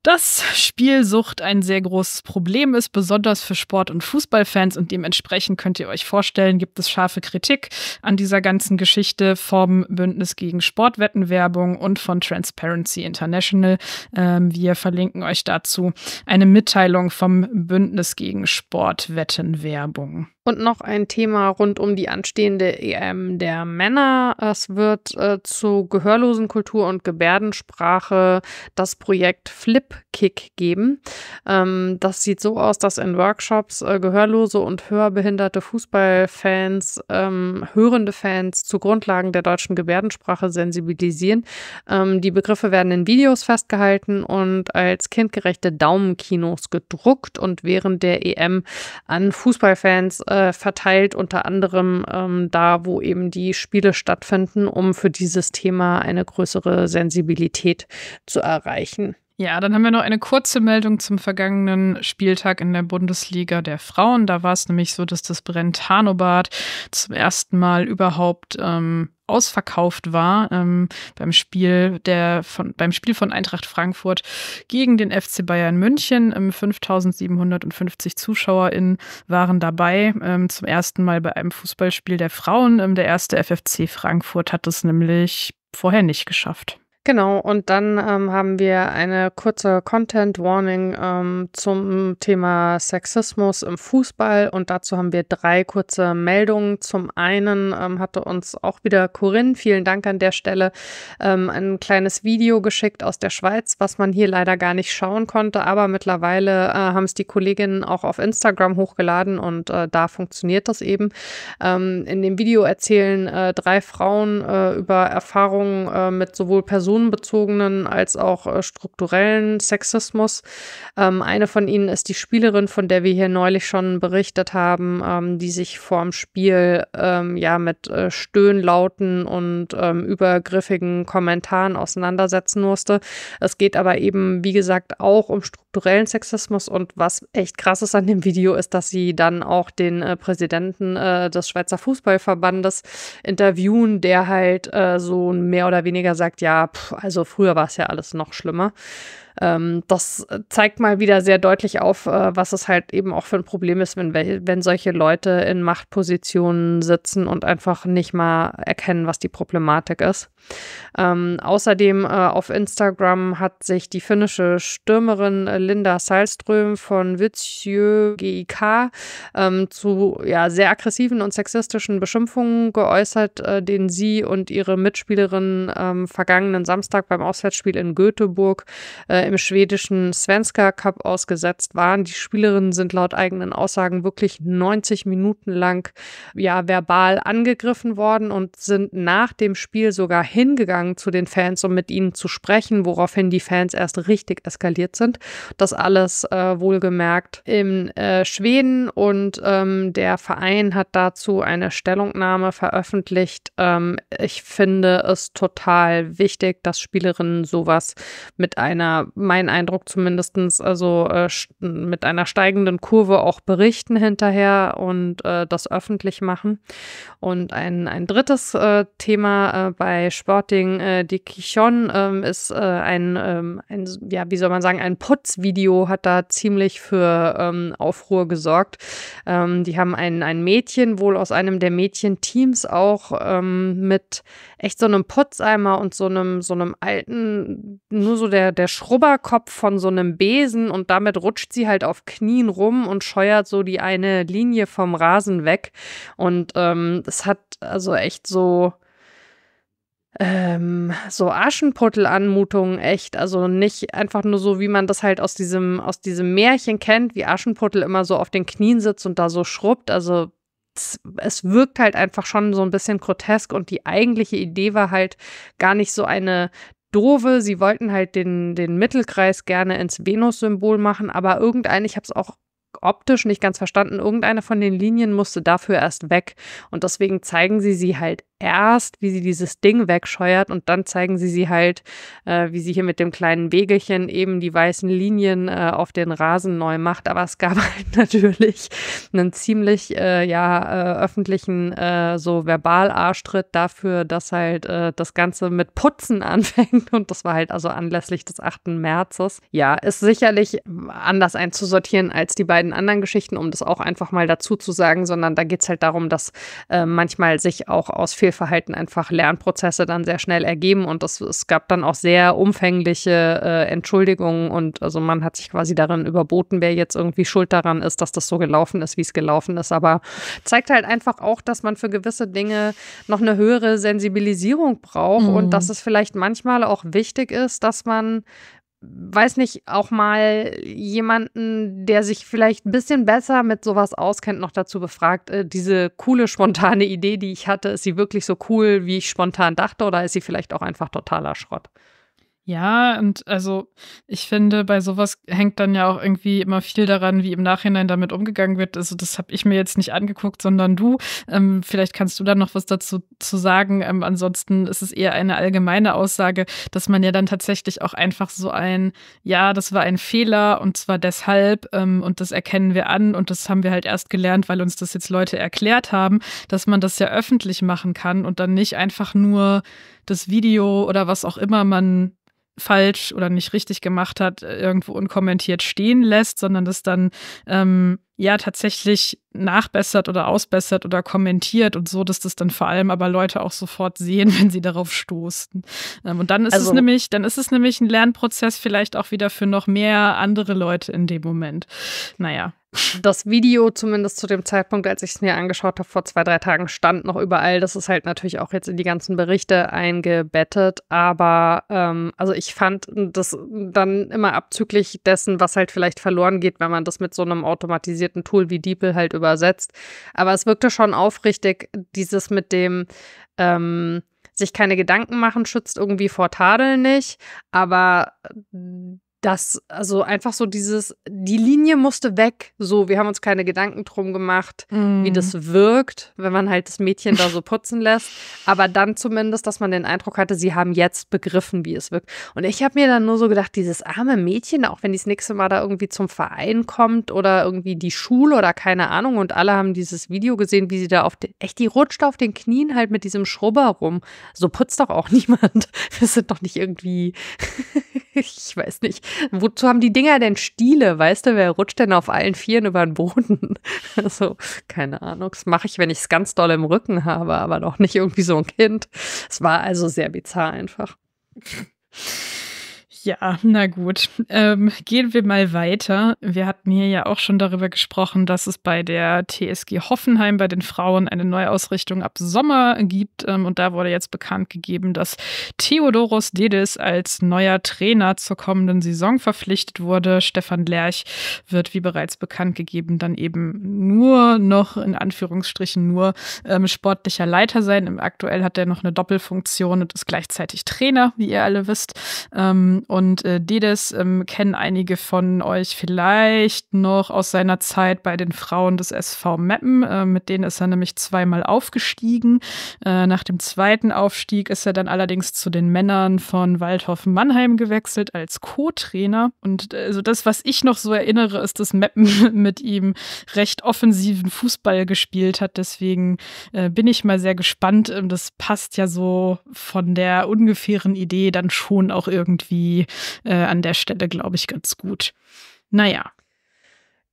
dass Spielsucht ein sehr großes Problem ist, besonders für Sport- und Fußballfans. Und dementsprechend könnt ihr euch vorstellen, gibt es scharfe Kritik an dieser ganzen Geschichte vom Bündnis gegen Sportwettenwerbung und von Transparency International. Ähm, wir verlinken euch dazu eine Mitteilung vom Bündnis gegen Sportwettenwerbung. Und noch ein Thema rund um die anstehende EM der Männer. Es wird äh, zu Gehörlosenkultur und Gebärdensprache das Projekt Flip kick geben. Ähm, das sieht so aus, dass in Workshops äh, gehörlose und hörbehinderte Fußballfans, ähm, hörende Fans zu Grundlagen der deutschen Gebärdensprache sensibilisieren. Ähm, die Begriffe werden in Videos festgehalten und als kindgerechte Daumenkinos gedruckt und während der EM an Fußballfans äh, verteilt, unter anderem ähm, da, wo eben die Spiele stattfinden, um für dieses Thema eine größere Sensibilität zu erreichen. Ja, dann haben wir noch eine kurze Meldung zum vergangenen Spieltag in der Bundesliga der Frauen. Da war es nämlich so, dass das brentano zum ersten Mal überhaupt ähm, ausverkauft war ähm, beim Spiel der von, beim Spiel von Eintracht Frankfurt gegen den FC Bayern München. Ähm, 5.750 ZuschauerInnen waren dabei ähm, zum ersten Mal bei einem Fußballspiel der Frauen. Ähm, der erste FFC Frankfurt hat es nämlich vorher nicht geschafft. Genau, und dann ähm, haben wir eine kurze Content Warning ähm, zum Thema Sexismus im Fußball und dazu haben wir drei kurze Meldungen. Zum einen ähm, hatte uns auch wieder Corinne, vielen Dank an der Stelle, ähm, ein kleines Video geschickt aus der Schweiz, was man hier leider gar nicht schauen konnte, aber mittlerweile äh, haben es die Kolleginnen auch auf Instagram hochgeladen und äh, da funktioniert das eben. Ähm, in dem Video erzählen äh, drei Frauen äh, über Erfahrungen äh, mit sowohl Personen, personenbezogenen als auch äh, strukturellen Sexismus. Ähm, eine von ihnen ist die Spielerin, von der wir hier neulich schon berichtet haben, ähm, die sich vorm Spiel ähm, ja mit äh, Stöhnlauten und ähm, übergriffigen Kommentaren auseinandersetzen musste. Es geht aber eben, wie gesagt, auch um strukturellen Sexismus und was echt krass ist an dem Video ist, dass sie dann auch den äh, Präsidenten äh, des Schweizer Fußballverbandes interviewen, der halt äh, so mehr oder weniger sagt, ja, pff, also früher war es ja alles noch schlimmer ähm, das zeigt mal wieder sehr deutlich auf, äh, was es halt eben auch für ein Problem ist, wenn, wenn solche Leute in Machtpositionen sitzen und einfach nicht mal erkennen, was die Problematik ist. Ähm, außerdem äh, auf Instagram hat sich die finnische Stürmerin äh, Linda Salström von Vitsjö GIK ähm, zu ja, sehr aggressiven und sexistischen Beschimpfungen geäußert, äh, denen sie und ihre Mitspielerin am ähm, vergangenen Samstag beim Auswärtsspiel in Göteborg äh, im schwedischen Svenska Cup ausgesetzt waren. Die Spielerinnen sind laut eigenen Aussagen wirklich 90 Minuten lang ja verbal angegriffen worden und sind nach dem Spiel sogar hingegangen zu den Fans, um mit ihnen zu sprechen, woraufhin die Fans erst richtig eskaliert sind. Das alles äh, wohlgemerkt in äh, Schweden und ähm, der Verein hat dazu eine Stellungnahme veröffentlicht. Ähm, ich finde es total wichtig, dass Spielerinnen sowas mit einer mein Eindruck zumindestens also äh, mit einer steigenden Kurve auch berichten hinterher und äh, das öffentlich machen. Und ein, ein drittes äh, Thema äh, bei Sporting äh, Kichon Quichon ähm, ist äh, ein, ähm, ein, ja, wie soll man sagen, ein Putzvideo hat da ziemlich für ähm, Aufruhr gesorgt. Ähm, die haben ein, ein Mädchen wohl aus einem der Mädchenteams auch ähm, mit echt so einem Putzeimer und so einem, so einem alten, nur so der, der Schrubberkopf von so einem Besen und damit rutscht sie halt auf Knien rum und scheuert so die eine Linie vom Rasen weg. Und ähm, es hat also echt so, ähm, so Aschenputtel-Anmutungen echt. Also nicht einfach nur so, wie man das halt aus diesem, aus diesem Märchen kennt, wie Aschenputtel immer so auf den Knien sitzt und da so schrubbt. Also es wirkt halt einfach schon so ein bisschen grotesk und die eigentliche Idee war halt gar nicht so eine doofe. Sie wollten halt den, den Mittelkreis gerne ins Venus-Symbol machen, aber irgendein, ich habe es auch optisch nicht ganz verstanden. Irgendeine von den Linien musste dafür erst weg. Und deswegen zeigen sie sie halt erst, wie sie dieses Ding wegscheuert. Und dann zeigen sie sie halt, äh, wie sie hier mit dem kleinen Wegelchen eben die weißen Linien äh, auf den Rasen neu macht. Aber es gab halt natürlich einen ziemlich, äh, ja, äh, öffentlichen, äh, so Verbal-Arschtritt dafür, dass halt äh, das Ganze mit Putzen anfängt. Und das war halt also anlässlich des 8. Märzes. Ja, ist sicherlich anders einzusortieren als die beiden beiden anderen Geschichten, um das auch einfach mal dazu zu sagen, sondern da geht es halt darum, dass äh, manchmal sich auch aus Fehlverhalten einfach Lernprozesse dann sehr schnell ergeben und das, es gab dann auch sehr umfängliche äh, Entschuldigungen und also man hat sich quasi darin überboten, wer jetzt irgendwie schuld daran ist, dass das so gelaufen ist, wie es gelaufen ist, aber zeigt halt einfach auch, dass man für gewisse Dinge noch eine höhere Sensibilisierung braucht mhm. und dass es vielleicht manchmal auch wichtig ist, dass man weiß nicht, auch mal jemanden, der sich vielleicht ein bisschen besser mit sowas auskennt, noch dazu befragt, äh, diese coole, spontane Idee, die ich hatte, ist sie wirklich so cool, wie ich spontan dachte, oder ist sie vielleicht auch einfach totaler Schrott? Ja, und also ich finde, bei sowas hängt dann ja auch irgendwie immer viel daran, wie im Nachhinein damit umgegangen wird. Also das habe ich mir jetzt nicht angeguckt, sondern du. Ähm, vielleicht kannst du dann noch was dazu zu sagen. Ähm, ansonsten ist es eher eine allgemeine Aussage, dass man ja dann tatsächlich auch einfach so ein, ja, das war ein Fehler und zwar deshalb ähm, und das erkennen wir an und das haben wir halt erst gelernt, weil uns das jetzt Leute erklärt haben, dass man das ja öffentlich machen kann und dann nicht einfach nur das Video oder was auch immer man falsch oder nicht richtig gemacht hat, irgendwo unkommentiert stehen lässt, sondern das dann ähm, ja tatsächlich nachbessert oder ausbessert oder kommentiert und so, dass das dann vor allem aber Leute auch sofort sehen, wenn sie darauf stoßen. Ähm, und dann ist also, es nämlich, dann ist es nämlich ein Lernprozess vielleicht auch wieder für noch mehr andere Leute in dem Moment. Naja das Video, zumindest zu dem Zeitpunkt, als ich es mir angeschaut habe, vor zwei, drei Tagen stand noch überall. Das ist halt natürlich auch jetzt in die ganzen Berichte eingebettet. Aber ähm, also ich fand das dann immer abzüglich dessen, was halt vielleicht verloren geht, wenn man das mit so einem automatisierten Tool wie DeepL halt übersetzt. Aber es wirkte schon aufrichtig, dieses mit dem ähm, sich keine Gedanken machen, schützt irgendwie vor Tadeln nicht, aber dass also einfach so dieses, die Linie musste weg. So, wir haben uns keine Gedanken drum gemacht, mm. wie das mhm. wirkt, wenn man halt das Mädchen da so putzen lässt. Aber dann zumindest, dass man den Eindruck hatte, sie haben jetzt begriffen, wie es wirkt. Und ich habe mir dann nur so gedacht, dieses arme Mädchen, auch wenn die das nächste Mal da irgendwie zum Verein kommt oder irgendwie die Schule oder keine Ahnung. Und alle haben dieses Video gesehen, wie sie da auf, den, echt, die rutscht auf den Knien halt mit diesem Schrubber rum. So putzt doch auch niemand. Wir sind doch nicht irgendwie ich weiß nicht. Wozu haben die Dinger denn Stiele? Weißt du, wer rutscht denn auf allen Vieren über den Boden? Also, keine Ahnung. Das mache ich, wenn ich es ganz doll im Rücken habe, aber doch nicht irgendwie so ein Kind. Es war also sehr bizarr einfach. Ja, na gut. Ähm, gehen wir mal weiter. Wir hatten hier ja auch schon darüber gesprochen, dass es bei der TSG Hoffenheim bei den Frauen eine Neuausrichtung ab Sommer gibt. Ähm, und da wurde jetzt bekannt gegeben, dass Theodoros Dedes als neuer Trainer zur kommenden Saison verpflichtet wurde. Stefan Lerch wird, wie bereits bekannt gegeben, dann eben nur noch in Anführungsstrichen nur ähm, sportlicher Leiter sein. Aktuell hat er noch eine Doppelfunktion und ist gleichzeitig Trainer, wie ihr alle wisst. Ähm, und äh, Dedes ähm, kennen einige von euch vielleicht noch aus seiner Zeit bei den Frauen des SV Meppen. Äh, mit denen ist er nämlich zweimal aufgestiegen. Äh, nach dem zweiten Aufstieg ist er dann allerdings zu den Männern von Waldhofen Mannheim gewechselt als Co-Trainer. Und also das, was ich noch so erinnere, ist, dass Meppen mit ihm recht offensiven Fußball gespielt hat. Deswegen äh, bin ich mal sehr gespannt. Das passt ja so von der ungefähren Idee dann schon auch irgendwie äh, an der Stelle, glaube ich, ganz gut. Naja,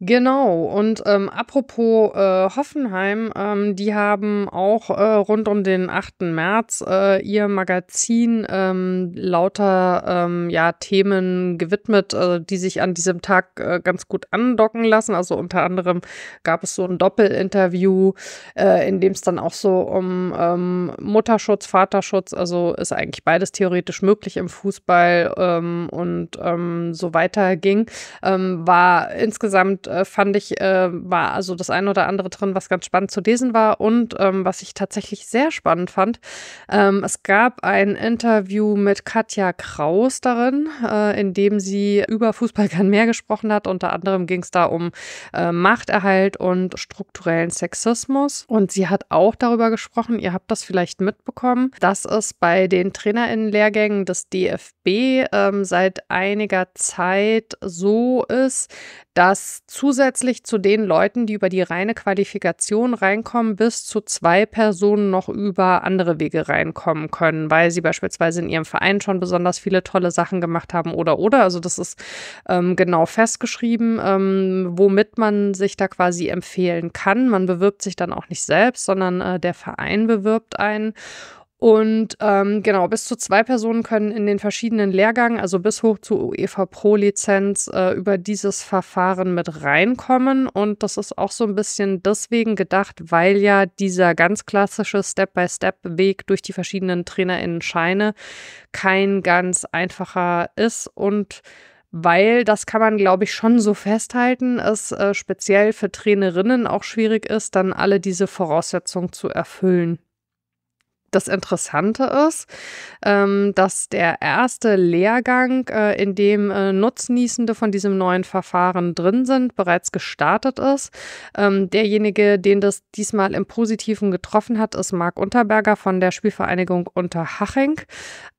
Genau, und ähm, apropos äh, Hoffenheim, ähm, die haben auch äh, rund um den 8. März äh, ihr Magazin ähm, lauter ähm, ja, Themen gewidmet, äh, die sich an diesem Tag äh, ganz gut andocken lassen. Also unter anderem gab es so ein Doppelinterview, äh, in dem es dann auch so um ähm, Mutterschutz, Vaterschutz, also ist eigentlich beides theoretisch möglich im Fußball ähm, und ähm, so weiter ging. ähm, war insgesamt äh, fand ich, äh, war also das ein oder andere drin, was ganz spannend zu lesen war und ähm, was ich tatsächlich sehr spannend fand. Ähm, es gab ein Interview mit Katja Kraus darin, äh, in dem sie über Fußball kann mehr gesprochen hat. Unter anderem ging es da um äh, Machterhalt und strukturellen Sexismus. Und sie hat auch darüber gesprochen, ihr habt das vielleicht mitbekommen, dass es bei den TrainerInnen-Lehrgängen des DFB ähm, seit einiger Zeit so ist, dass zu zusätzlich zu den Leuten, die über die reine Qualifikation reinkommen, bis zu zwei Personen noch über andere Wege reinkommen können, weil sie beispielsweise in ihrem Verein schon besonders viele tolle Sachen gemacht haben oder oder. Also das ist ähm, genau festgeschrieben, ähm, womit man sich da quasi empfehlen kann. Man bewirbt sich dann auch nicht selbst, sondern äh, der Verein bewirbt einen. Und ähm, genau, bis zu zwei Personen können in den verschiedenen Lehrgängen, also bis hoch zu UEFA Pro Lizenz, äh, über dieses Verfahren mit reinkommen. Und das ist auch so ein bisschen deswegen gedacht, weil ja dieser ganz klassische Step-by-Step-Weg durch die verschiedenen TrainerInnen-Scheine kein ganz einfacher ist und weil, das kann man, glaube ich, schon so festhalten, es äh, speziell für Trainerinnen auch schwierig ist, dann alle diese Voraussetzungen zu erfüllen das Interessante ist, ähm, dass der erste Lehrgang, äh, in dem äh, Nutznießende von diesem neuen Verfahren drin sind, bereits gestartet ist. Ähm, derjenige, den das diesmal im Positiven getroffen hat, ist Marc Unterberger von der Spielvereinigung Unterhaching.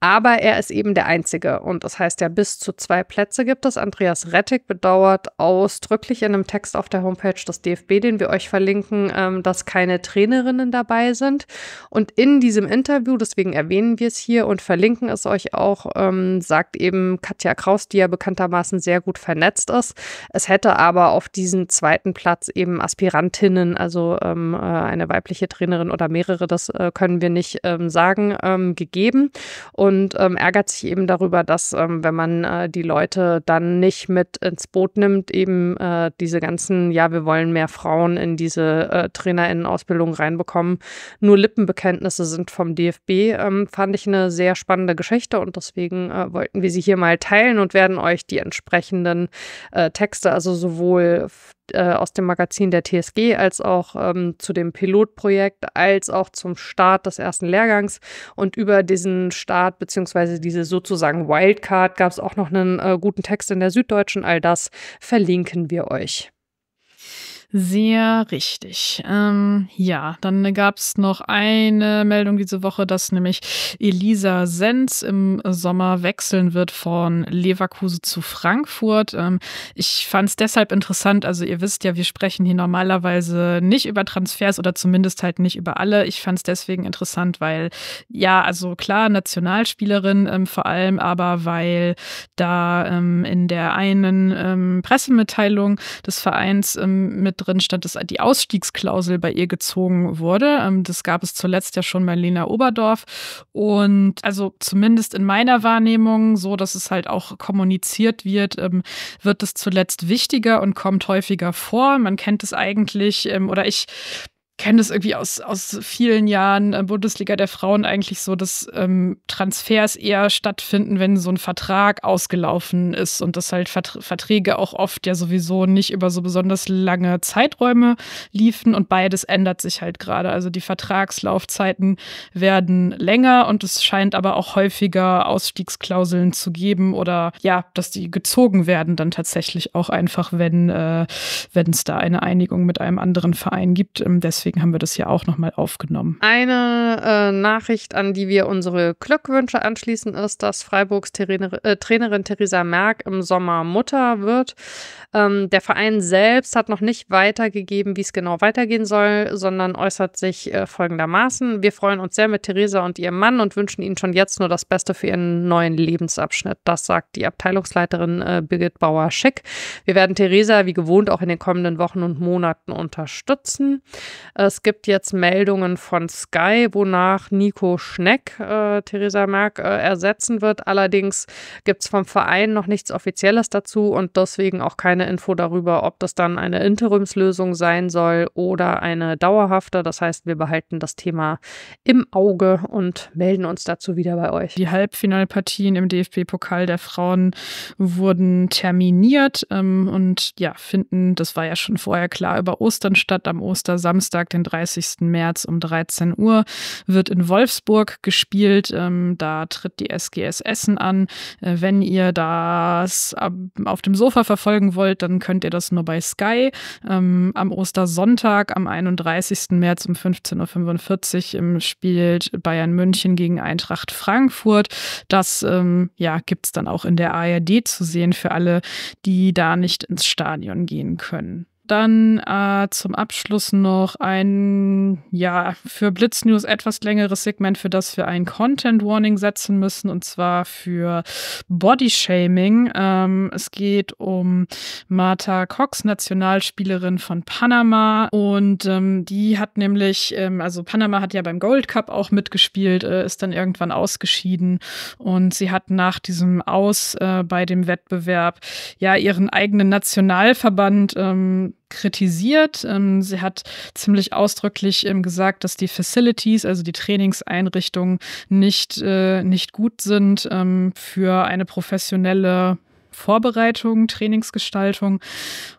Aber er ist eben der Einzige. Und das heißt ja, bis zu zwei Plätze gibt es. Andreas Rettig bedauert ausdrücklich in einem Text auf der Homepage des DFB, den wir euch verlinken, ähm, dass keine Trainerinnen dabei sind. Und in diesem diesem Interview, deswegen erwähnen wir es hier und verlinken es euch auch, ähm, sagt eben Katja Kraus, die ja bekanntermaßen sehr gut vernetzt ist. Es hätte aber auf diesen zweiten Platz eben Aspirantinnen, also ähm, äh, eine weibliche Trainerin oder mehrere, das äh, können wir nicht ähm, sagen, ähm, gegeben und ähm, ärgert sich eben darüber, dass ähm, wenn man äh, die Leute dann nicht mit ins Boot nimmt, eben äh, diese ganzen, ja, wir wollen mehr Frauen in diese äh, Trainerinnen-Ausbildung reinbekommen, nur Lippenbekenntnisse sind vom DFB, ähm, fand ich eine sehr spannende Geschichte und deswegen äh, wollten wir sie hier mal teilen und werden euch die entsprechenden äh, Texte, also sowohl äh, aus dem Magazin der TSG als auch ähm, zu dem Pilotprojekt als auch zum Start des ersten Lehrgangs. Und über diesen Start beziehungsweise diese sozusagen Wildcard gab es auch noch einen äh, guten Text in der Süddeutschen. All das verlinken wir euch. Sehr richtig. Ähm, ja, dann gab es noch eine Meldung diese Woche, dass nämlich Elisa Senz im Sommer wechseln wird von Leverkusen zu Frankfurt. Ähm, ich fand es deshalb interessant. Also ihr wisst ja, wir sprechen hier normalerweise nicht über Transfers oder zumindest halt nicht über alle. Ich fand es deswegen interessant, weil ja, also klar, Nationalspielerin ähm, vor allem, aber weil da ähm, in der einen ähm, Pressemitteilung des Vereins ähm, mit drin stand, dass die Ausstiegsklausel bei ihr gezogen wurde. Ähm, das gab es zuletzt ja schon bei Lena Oberdorf. Und also zumindest in meiner Wahrnehmung, so dass es halt auch kommuniziert wird, ähm, wird es zuletzt wichtiger und kommt häufiger vor. Man kennt es eigentlich, ähm, oder ich kenne das irgendwie aus, aus vielen Jahren äh, Bundesliga der Frauen eigentlich so, dass ähm, Transfers eher stattfinden, wenn so ein Vertrag ausgelaufen ist und dass halt Verträge auch oft ja sowieso nicht über so besonders lange Zeiträume liefen und beides ändert sich halt gerade. Also die Vertragslaufzeiten werden länger und es scheint aber auch häufiger Ausstiegsklauseln zu geben oder ja, dass die gezogen werden dann tatsächlich auch einfach, wenn äh, wenn es da eine Einigung mit einem anderen Verein gibt. Ähm, deswegen deswegen haben wir das hier auch nochmal aufgenommen. Eine äh, Nachricht, an die wir unsere Glückwünsche anschließen, ist, dass Freiburgs Trainer, äh, Trainerin Theresa Merck im Sommer Mutter wird. Ähm, der Verein selbst hat noch nicht weitergegeben, wie es genau weitergehen soll, sondern äußert sich äh, folgendermaßen. Wir freuen uns sehr mit Theresa und ihrem Mann und wünschen ihnen schon jetzt nur das Beste für ihren neuen Lebensabschnitt. Das sagt die Abteilungsleiterin äh, Birgit Bauer-Schick. Wir werden Theresa wie gewohnt auch in den kommenden Wochen und Monaten unterstützen. Es gibt jetzt Meldungen von Sky, wonach Nico Schneck äh, Theresa Merck äh, ersetzen wird. Allerdings gibt es vom Verein noch nichts Offizielles dazu und deswegen auch keine keine Info darüber, ob das dann eine Interimslösung sein soll oder eine dauerhafte. Das heißt, wir behalten das Thema im Auge und melden uns dazu wieder bei euch. Die Halbfinalpartien im DFB-Pokal der Frauen wurden terminiert ähm, und ja, finden, das war ja schon vorher klar, über Ostern statt. Am Ostersamstag, den 30. März um 13 Uhr, wird in Wolfsburg gespielt. Ähm, da tritt die SGS Essen an. Äh, wenn ihr das ab, auf dem Sofa verfolgen wollt, wollt, dann könnt ihr das nur bei Sky ähm, am Ostersonntag, am 31. März um 15.45 Uhr im spielt Bayern München gegen Eintracht Frankfurt. Das ähm, ja, gibt es dann auch in der ARD zu sehen für alle, die da nicht ins Stadion gehen können. Dann äh, zum Abschluss noch ein, ja, für Blitz News etwas längeres Segment, für das wir ein Content Warning setzen müssen, und zwar für Body Shaming. Ähm, es geht um Martha Cox, Nationalspielerin von Panama. Und ähm, die hat nämlich, ähm, also Panama hat ja beim Gold Cup auch mitgespielt, äh, ist dann irgendwann ausgeschieden. Und sie hat nach diesem Aus äh, bei dem Wettbewerb ja ihren eigenen Nationalverband Ähm, kritisiert. Ähm, sie hat ziemlich ausdrücklich ähm, gesagt, dass die Facilities, also die Trainingseinrichtungen, nicht, äh, nicht gut sind ähm, für eine professionelle Vorbereitung, Trainingsgestaltung.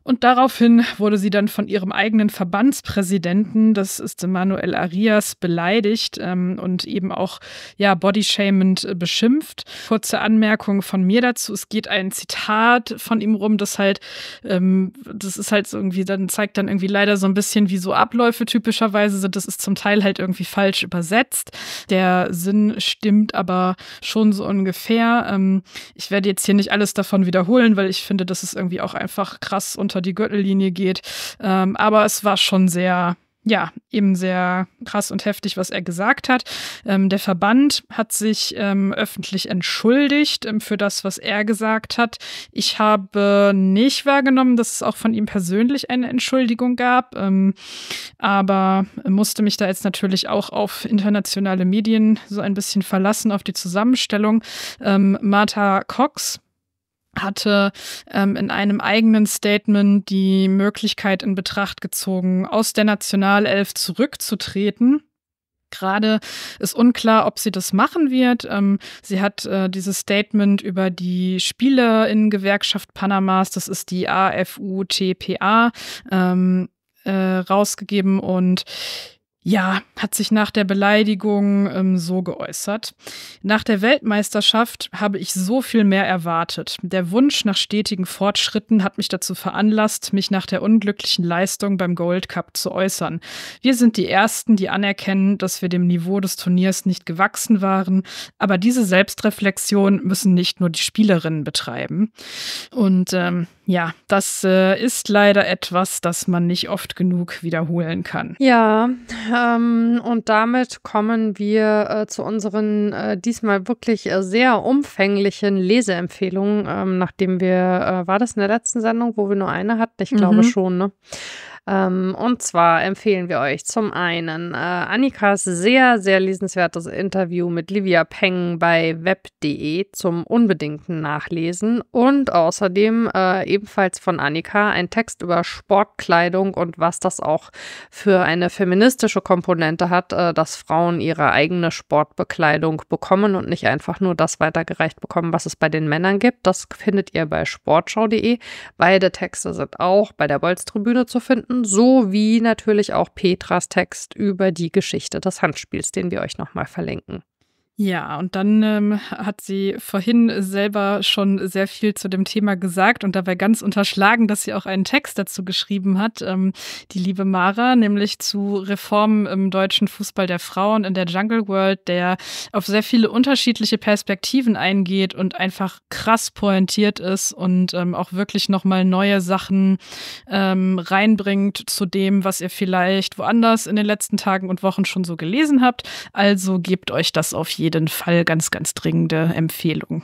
Und daraufhin wurde sie dann von ihrem eigenen Verbandspräsidenten, das ist Manuel Arias, beleidigt ähm, und eben auch ja, bodyshamend äh, beschimpft. Kurze Anmerkung von mir dazu. Es geht ein Zitat von ihm rum, das halt, ähm, das ist halt irgendwie, dann zeigt dann irgendwie leider so ein bisschen, wie so Abläufe typischerweise sind. Das ist zum Teil halt irgendwie falsch übersetzt. Der Sinn stimmt aber schon so ungefähr. Ähm, ich werde jetzt hier nicht alles davon schon wiederholen, weil ich finde, dass es irgendwie auch einfach krass unter die Gürtellinie geht. Ähm, aber es war schon sehr, ja, eben sehr krass und heftig, was er gesagt hat. Ähm, der Verband hat sich ähm, öffentlich entschuldigt ähm, für das, was er gesagt hat. Ich habe nicht wahrgenommen, dass es auch von ihm persönlich eine Entschuldigung gab, ähm, aber musste mich da jetzt natürlich auch auf internationale Medien so ein bisschen verlassen, auf die Zusammenstellung. Ähm, Martha Cox, hatte ähm, in einem eigenen Statement die Möglichkeit in Betracht gezogen, aus der Nationalelf zurückzutreten. Gerade ist unklar, ob sie das machen wird. Ähm, sie hat äh, dieses Statement über die in Gewerkschaft Panamas, das ist die AFUTPA, ähm, äh, rausgegeben und ja, hat sich nach der Beleidigung ähm, so geäußert. Nach der Weltmeisterschaft habe ich so viel mehr erwartet. Der Wunsch nach stetigen Fortschritten hat mich dazu veranlasst, mich nach der unglücklichen Leistung beim Gold Cup zu äußern. Wir sind die Ersten, die anerkennen, dass wir dem Niveau des Turniers nicht gewachsen waren, aber diese Selbstreflexion müssen nicht nur die Spielerinnen betreiben. Und ähm, ja, das äh, ist leider etwas, das man nicht oft genug wiederholen kann. Ja, ähm, und damit kommen wir äh, zu unseren äh, diesmal wirklich äh, sehr umfänglichen Leseempfehlungen, ähm, nachdem wir, äh, war das in der letzten Sendung, wo wir nur eine hatten? Ich glaube mhm. schon, ne? Ähm, und zwar empfehlen wir euch zum einen äh, Annikas sehr, sehr lesenswertes Interview mit Livia Peng bei web.de zum unbedingten Nachlesen und außerdem äh, ebenfalls von Annika ein Text über Sportkleidung und was das auch für eine feministische Komponente hat, äh, dass Frauen ihre eigene Sportbekleidung bekommen und nicht einfach nur das weitergereicht bekommen, was es bei den Männern gibt. Das findet ihr bei sportschau.de. Beide Texte sind auch bei der Bolztribüne zu finden finden, sowie natürlich auch Petras Text über die Geschichte des Handspiels, den wir euch nochmal verlinken. Ja, und dann ähm, hat sie vorhin selber schon sehr viel zu dem Thema gesagt und dabei ganz unterschlagen, dass sie auch einen Text dazu geschrieben hat, ähm, die liebe Mara, nämlich zu Reformen im deutschen Fußball der Frauen in der Jungle World, der auf sehr viele unterschiedliche Perspektiven eingeht und einfach krass pointiert ist und ähm, auch wirklich nochmal neue Sachen ähm, reinbringt zu dem, was ihr vielleicht woanders in den letzten Tagen und Wochen schon so gelesen habt. Also gebt euch das auf jeden jeden Fall ganz, ganz dringende Empfehlung.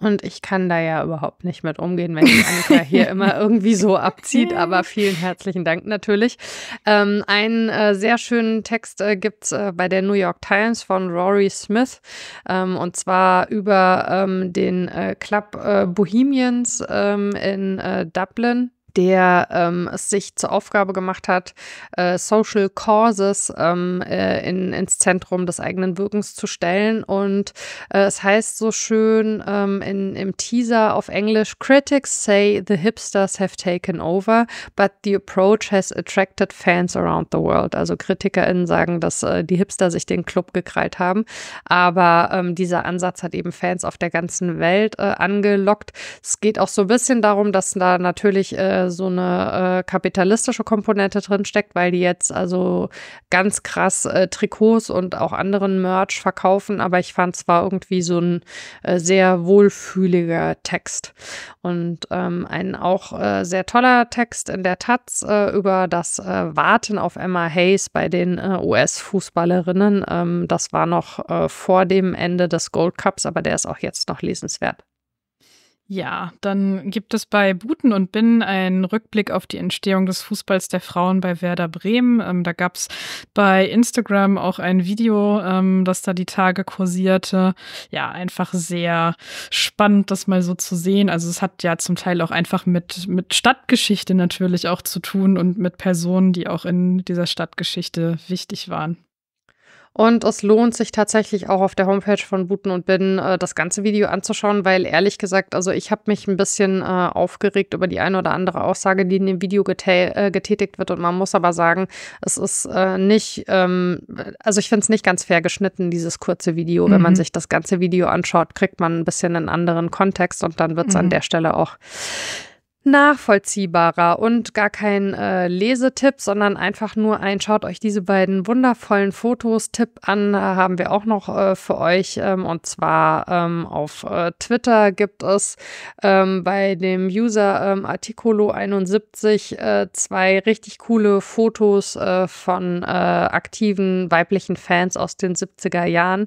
Und ich kann da ja überhaupt nicht mit umgehen, wenn die Annika hier immer irgendwie so abzieht. Aber vielen herzlichen Dank natürlich. Ähm, einen äh, sehr schönen Text äh, es äh, bei der New York Times von Rory Smith. Ähm, und zwar über ähm, den äh, Club äh, Bohemians ähm, in äh, Dublin der ähm, es sich zur Aufgabe gemacht hat, äh, Social Causes ähm, äh, in, ins Zentrum des eigenen Wirkens zu stellen. Und äh, es heißt so schön ähm, in, im Teaser auf Englisch, Critics say the hipsters have taken over, but the approach has attracted fans around the world. Also KritikerInnen sagen, dass äh, die Hipster sich den Club gekrallt haben. Aber ähm, dieser Ansatz hat eben Fans auf der ganzen Welt äh, angelockt. Es geht auch so ein bisschen darum, dass da natürlich äh, so eine äh, kapitalistische Komponente drin steckt, weil die jetzt also ganz krass äh, Trikots und auch anderen Merch verkaufen. Aber ich fand es war irgendwie so ein äh, sehr wohlfühliger Text und ähm, ein auch äh, sehr toller Text in der Taz äh, über das äh, Warten auf Emma Hayes bei den US-Fußballerinnen. Ähm, das war noch vor dem Ende des Gold Cups, aber der ist auch jetzt noch lesenswert. Ja, dann gibt es bei Buten und Binnen einen Rückblick auf die Entstehung des Fußballs der Frauen bei Werder Bremen. Ähm, da gab es bei Instagram auch ein Video, ähm, das da die Tage kursierte. Ja, einfach sehr spannend, das mal so zu sehen. Also es hat ja zum Teil auch einfach mit, mit Stadtgeschichte natürlich auch zu tun und mit Personen, die auch in dieser Stadtgeschichte wichtig waren. Und es lohnt sich tatsächlich auch auf der Homepage von Buten und Binnen äh, das ganze Video anzuschauen, weil ehrlich gesagt, also ich habe mich ein bisschen äh, aufgeregt über die eine oder andere Aussage, die in dem Video getä äh, getätigt wird. Und man muss aber sagen, es ist äh, nicht, ähm, also ich finde es nicht ganz fair geschnitten, dieses kurze Video. Mhm. Wenn man mhm. sich das ganze Video anschaut, kriegt man ein bisschen einen anderen Kontext und dann wird es mhm. an der Stelle auch nachvollziehbarer und gar kein äh, Lesetipp, sondern einfach nur ein, schaut euch diese beiden wundervollen Fotos-Tipp an, äh, haben wir auch noch äh, für euch. Ähm, und zwar ähm, auf äh, Twitter gibt es ähm, bei dem User ähm, Articolo71 äh, zwei richtig coole Fotos äh, von aktiven weiblichen Fans aus den 70er Jahren,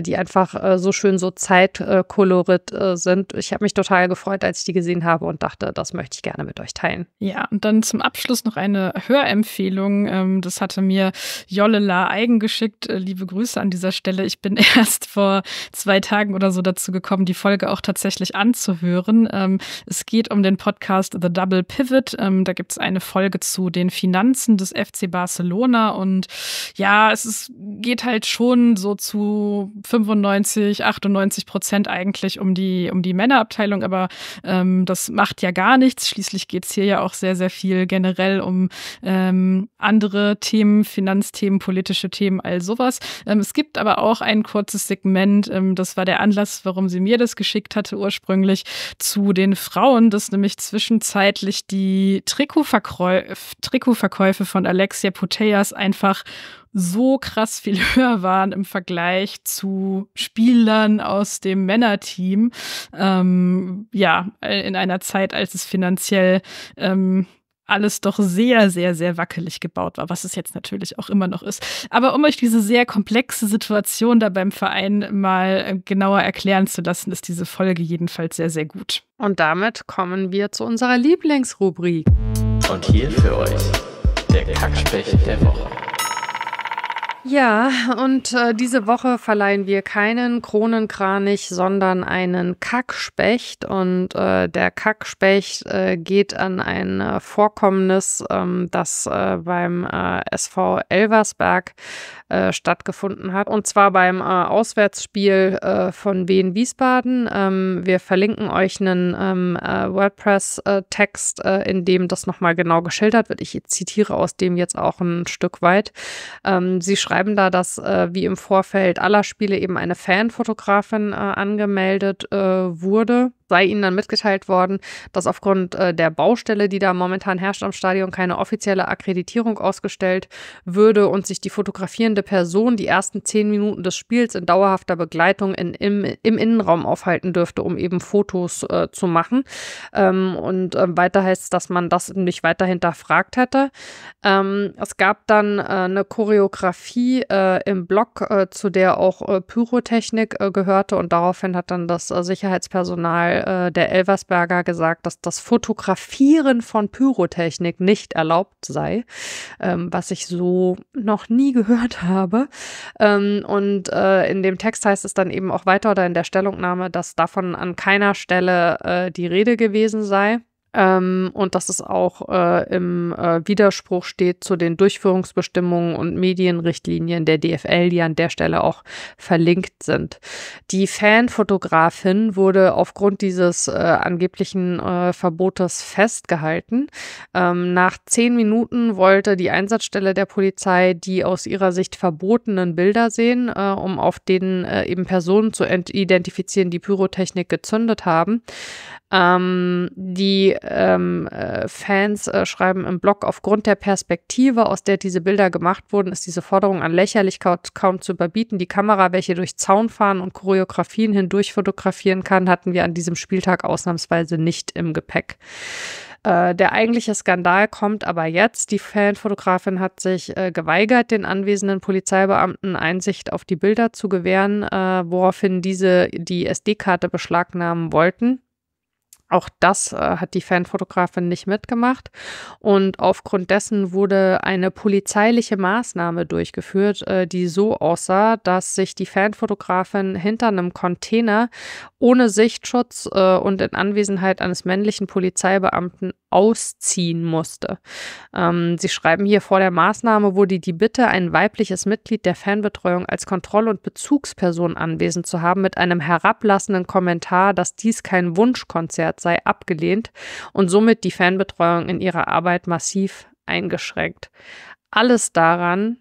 die einfach so schön so zeitkolorit sind. Ich habe mich total gefreut, als ich die gesehen habe und dachte, das möchte ich gerne mit euch teilen. Ja, und dann zum Abschluss noch eine Hörempfehlung. Ähm, das hatte mir Jolle La Eigen geschickt. Äh, liebe Grüße an dieser Stelle. Ich bin erst vor zwei Tagen oder so dazu gekommen, die Folge auch tatsächlich anzuhören. Ähm, es geht um den Podcast The Double Pivot. Ähm, da gibt es eine Folge zu den Finanzen des FC Barcelona. Und ja, es ist, geht halt schon so zu 95, 98 Prozent eigentlich um die, um die Männerabteilung. Aber das macht ja gar nichts nichts. Schließlich geht es hier ja auch sehr, sehr viel generell um ähm, andere Themen, Finanzthemen, politische Themen, all sowas. Ähm, es gibt aber auch ein kurzes Segment, ähm, das war der Anlass, warum sie mir das geschickt hatte ursprünglich, zu den Frauen, das nämlich zwischenzeitlich die Trikotverkäufe, von Alexia Puteas einfach so krass viel höher waren im Vergleich zu Spielern aus dem Männerteam. Ähm, ja, äh, in einer Zeit, als es finanziell ähm, alles doch sehr, sehr, sehr wackelig gebaut war, was es jetzt natürlich auch immer noch ist. Aber um euch diese sehr komplexe Situation da beim Verein mal äh, genauer erklären zu lassen, ist diese Folge jedenfalls sehr, sehr gut. Und damit kommen wir zu unserer Lieblingsrubrik. Und hier für euch der Kackspecht der Woche. Ja, und äh, diese Woche verleihen wir keinen Kronenkranich, sondern einen Kackspecht. Und äh, der Kackspecht äh, geht an ein äh, Vorkommnis, ähm, das äh, beim äh, SV Elversberg äh, stattgefunden hat. Und zwar beim äh, Auswärtsspiel äh, von Wien Wiesbaden. Ähm, wir verlinken euch einen ähm, äh, WordPress-Text, äh, in dem das nochmal genau geschildert wird. Ich zitiere aus dem jetzt auch ein Stück weit. Ähm, sie schreiben da, dass wie im Vorfeld aller Spiele eben eine Fanfotografin angemeldet wurde sei ihnen dann mitgeteilt worden, dass aufgrund äh, der Baustelle, die da momentan herrscht am Stadion, keine offizielle Akkreditierung ausgestellt würde und sich die fotografierende Person die ersten zehn Minuten des Spiels in dauerhafter Begleitung in, im, im Innenraum aufhalten dürfte, um eben Fotos äh, zu machen. Ähm, und äh, weiter heißt es, dass man das nicht weiter hinterfragt hätte. Ähm, es gab dann äh, eine Choreografie äh, im Block, äh, zu der auch Pyrotechnik gehörte und daraufhin hat dann das Sicherheitspersonal äh, der Elversberger gesagt, dass das Fotografieren von Pyrotechnik nicht erlaubt sei, ähm, was ich so noch nie gehört habe. Ähm, und äh, in dem Text heißt es dann eben auch weiter oder in der Stellungnahme, dass davon an keiner Stelle äh, die Rede gewesen sei. Ähm, und dass es auch äh, im äh, Widerspruch steht zu den Durchführungsbestimmungen und Medienrichtlinien der DFL, die an der Stelle auch verlinkt sind. Die Fanfotografin wurde aufgrund dieses äh, angeblichen äh, Verbotes festgehalten. Ähm, nach zehn Minuten wollte die Einsatzstelle der Polizei die aus ihrer Sicht verbotenen Bilder sehen, äh, um auf denen äh, eben Personen zu identifizieren, die Pyrotechnik gezündet haben. Ähm, die ähm, äh, Fans äh, schreiben im Blog, aufgrund der Perspektive, aus der diese Bilder gemacht wurden, ist diese Forderung an Lächerlichkeit kaum zu überbieten. Die Kamera, welche durch Zaunfahren und Choreografien hindurch fotografieren kann, hatten wir an diesem Spieltag ausnahmsweise nicht im Gepäck äh, der eigentliche Skandal kommt aber jetzt. Die Fanfotografin hat sich äh, geweigert, den anwesenden Polizeibeamten Einsicht auf die Bilder zu gewähren, äh, woraufhin diese die SD-Karte beschlagnahmen wollten. Auch das äh, hat die Fanfotografin nicht mitgemacht. Und aufgrund dessen wurde eine polizeiliche Maßnahme durchgeführt, äh, die so aussah, dass sich die Fanfotografin hinter einem Container ohne Sichtschutz äh, und in Anwesenheit eines männlichen Polizeibeamten ausziehen musste. Ähm, sie schreiben hier, vor der Maßnahme wurde die Bitte, ein weibliches Mitglied der Fanbetreuung als Kontroll- und Bezugsperson anwesend zu haben, mit einem herablassenden Kommentar, dass dies kein Wunschkonzert sei, abgelehnt und somit die Fanbetreuung in ihrer Arbeit massiv eingeschränkt. Alles daran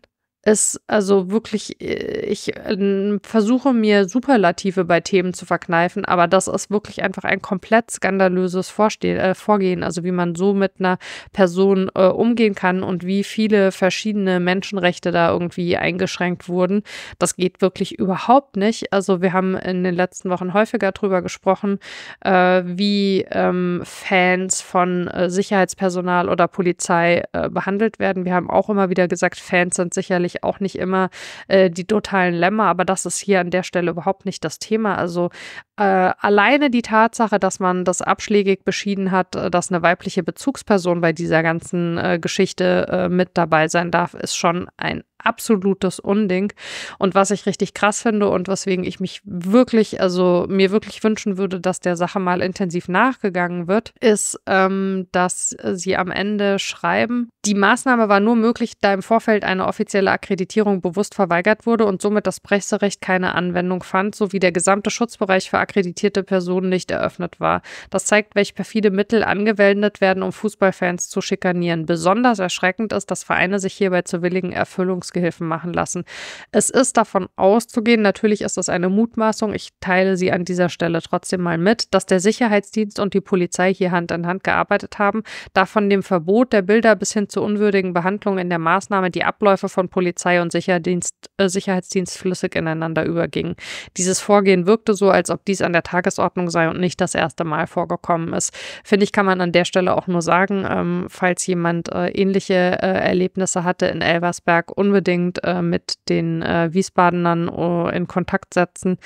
ist also wirklich, äh, ich äh, versuche mir Superlative bei Themen zu verkneifen, aber das ist wirklich einfach ein komplett skandalöses Vorste äh, Vorgehen, also wie man so mit einer Person äh, umgehen kann und wie viele verschiedene Menschenrechte da irgendwie eingeschränkt wurden. Das geht wirklich überhaupt nicht. Also wir haben in den letzten Wochen häufiger drüber gesprochen, äh, wie ähm, Fans von äh, Sicherheitspersonal oder Polizei äh, behandelt werden. Wir haben auch immer wieder gesagt, Fans sind sicherlich natürlich auch nicht immer äh, die totalen Lämmer, aber das ist hier an der Stelle überhaupt nicht das Thema. Also äh, alleine die Tatsache, dass man das abschlägig beschieden hat, äh, dass eine weibliche Bezugsperson bei dieser ganzen äh, Geschichte äh, mit dabei sein darf, ist schon ein absolutes Unding. Und was ich richtig krass finde und weswegen ich mich wirklich, also mir wirklich wünschen würde, dass der Sache mal intensiv nachgegangen wird, ist, ähm, dass sie am Ende schreiben, die Maßnahme war nur möglich, da im Vorfeld eine offizielle Akkreditierung bewusst verweigert wurde und somit das Presserecht keine Anwendung fand, sowie der gesamte Schutzbereich für akkreditierte Person nicht eröffnet war. Das zeigt, welche perfide Mittel angewendet werden, um Fußballfans zu schikanieren. Besonders erschreckend ist, dass Vereine sich hierbei zu willigen Erfüllungsgehilfen machen lassen. Es ist davon auszugehen, natürlich ist das eine Mutmaßung, ich teile sie an dieser Stelle trotzdem mal mit, dass der Sicherheitsdienst und die Polizei hier Hand in Hand gearbeitet haben, da von dem Verbot der Bilder bis hin zu unwürdigen Behandlungen in der Maßnahme die Abläufe von Polizei und Sicherheitsdienst, äh, Sicherheitsdienst flüssig ineinander übergingen. Dieses Vorgehen wirkte so, als ob die dies an der Tagesordnung sei und nicht das erste Mal vorgekommen ist. Finde ich, kann man an der Stelle auch nur sagen, ähm, falls jemand äh, ähnliche äh, Erlebnisse hatte in Elversberg, unbedingt äh, mit den äh, Wiesbadenern äh, in Kontakt setzen.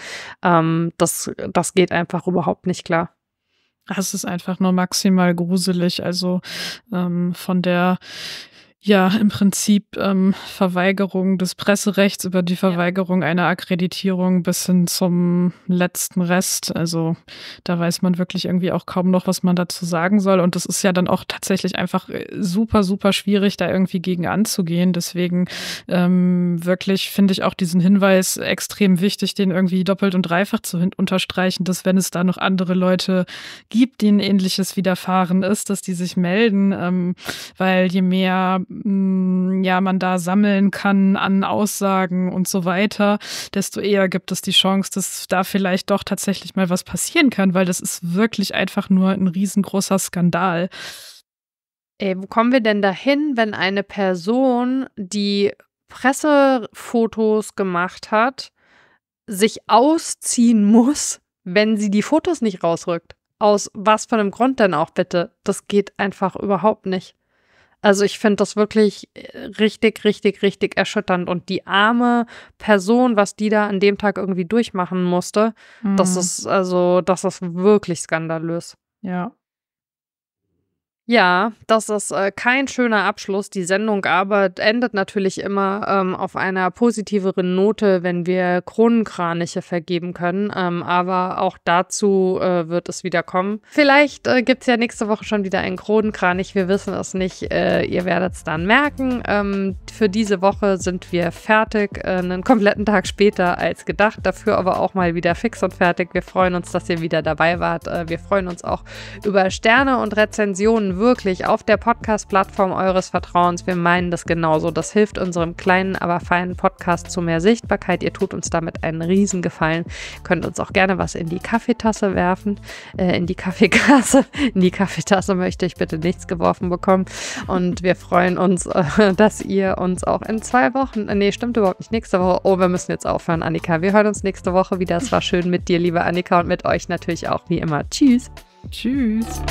Ähm, das, das geht einfach überhaupt nicht klar. Das ist einfach nur maximal gruselig. Also ähm, von der ja im Prinzip ähm, Verweigerung des Presserechts über die Verweigerung ja. einer Akkreditierung bis hin zum letzten Rest. Also da weiß man wirklich irgendwie auch kaum noch, was man dazu sagen soll. Und das ist ja dann auch tatsächlich einfach äh, super, super schwierig, da irgendwie gegen anzugehen. Deswegen ähm, wirklich finde ich auch diesen Hinweis extrem wichtig, den irgendwie doppelt und dreifach zu unterstreichen, dass wenn es da noch andere Leute gibt, denen ähnliches widerfahren ist, dass die sich melden, ähm, weil je mehr Mm, ja, man da sammeln kann an Aussagen und so weiter, desto eher gibt es die Chance, dass da vielleicht doch tatsächlich mal was passieren kann, weil das ist wirklich einfach nur ein riesengroßer Skandal. Ey, wo kommen wir denn dahin, wenn eine Person, die Pressefotos gemacht hat, sich ausziehen muss, wenn sie die Fotos nicht rausrückt? Aus was für einem Grund denn auch bitte? Das geht einfach überhaupt nicht. Also ich finde das wirklich äh, richtig, richtig, richtig erschütternd. Und die arme Person, was die da an dem Tag irgendwie durchmachen musste, mhm. das ist also, das ist wirklich skandalös. Ja, ja, das ist äh, kein schöner Abschluss. Die Sendung aber endet natürlich immer ähm, auf einer positiveren Note, wenn wir Kronenkraniche vergeben können. Ähm, aber auch dazu äh, wird es wieder kommen. Vielleicht äh, gibt es ja nächste Woche schon wieder einen Kronenkranich. Wir wissen es nicht. Äh, ihr werdet es dann merken. Ähm, für diese Woche sind wir fertig. Äh, einen kompletten Tag später als gedacht. Dafür aber auch mal wieder fix und fertig. Wir freuen uns, dass ihr wieder dabei wart. Äh, wir freuen uns auch über Sterne und Rezensionen wirklich auf der Podcast-Plattform eures Vertrauens. Wir meinen das genauso. Das hilft unserem kleinen, aber feinen Podcast zu mehr Sichtbarkeit. Ihr tut uns damit einen Riesengefallen. Könnt uns auch gerne was in die Kaffeetasse werfen, äh, in die Kaffeekasse. In die Kaffeetasse möchte ich bitte nichts geworfen bekommen. Und wir freuen uns, äh, dass ihr uns auch in zwei Wochen, äh, nee, stimmt überhaupt nicht, nächste Woche. Oh, wir müssen jetzt aufhören, Annika. Wir hören uns nächste Woche wieder. Es war schön mit dir, liebe Annika, und mit euch natürlich auch wie immer. Tschüss. Tschüss.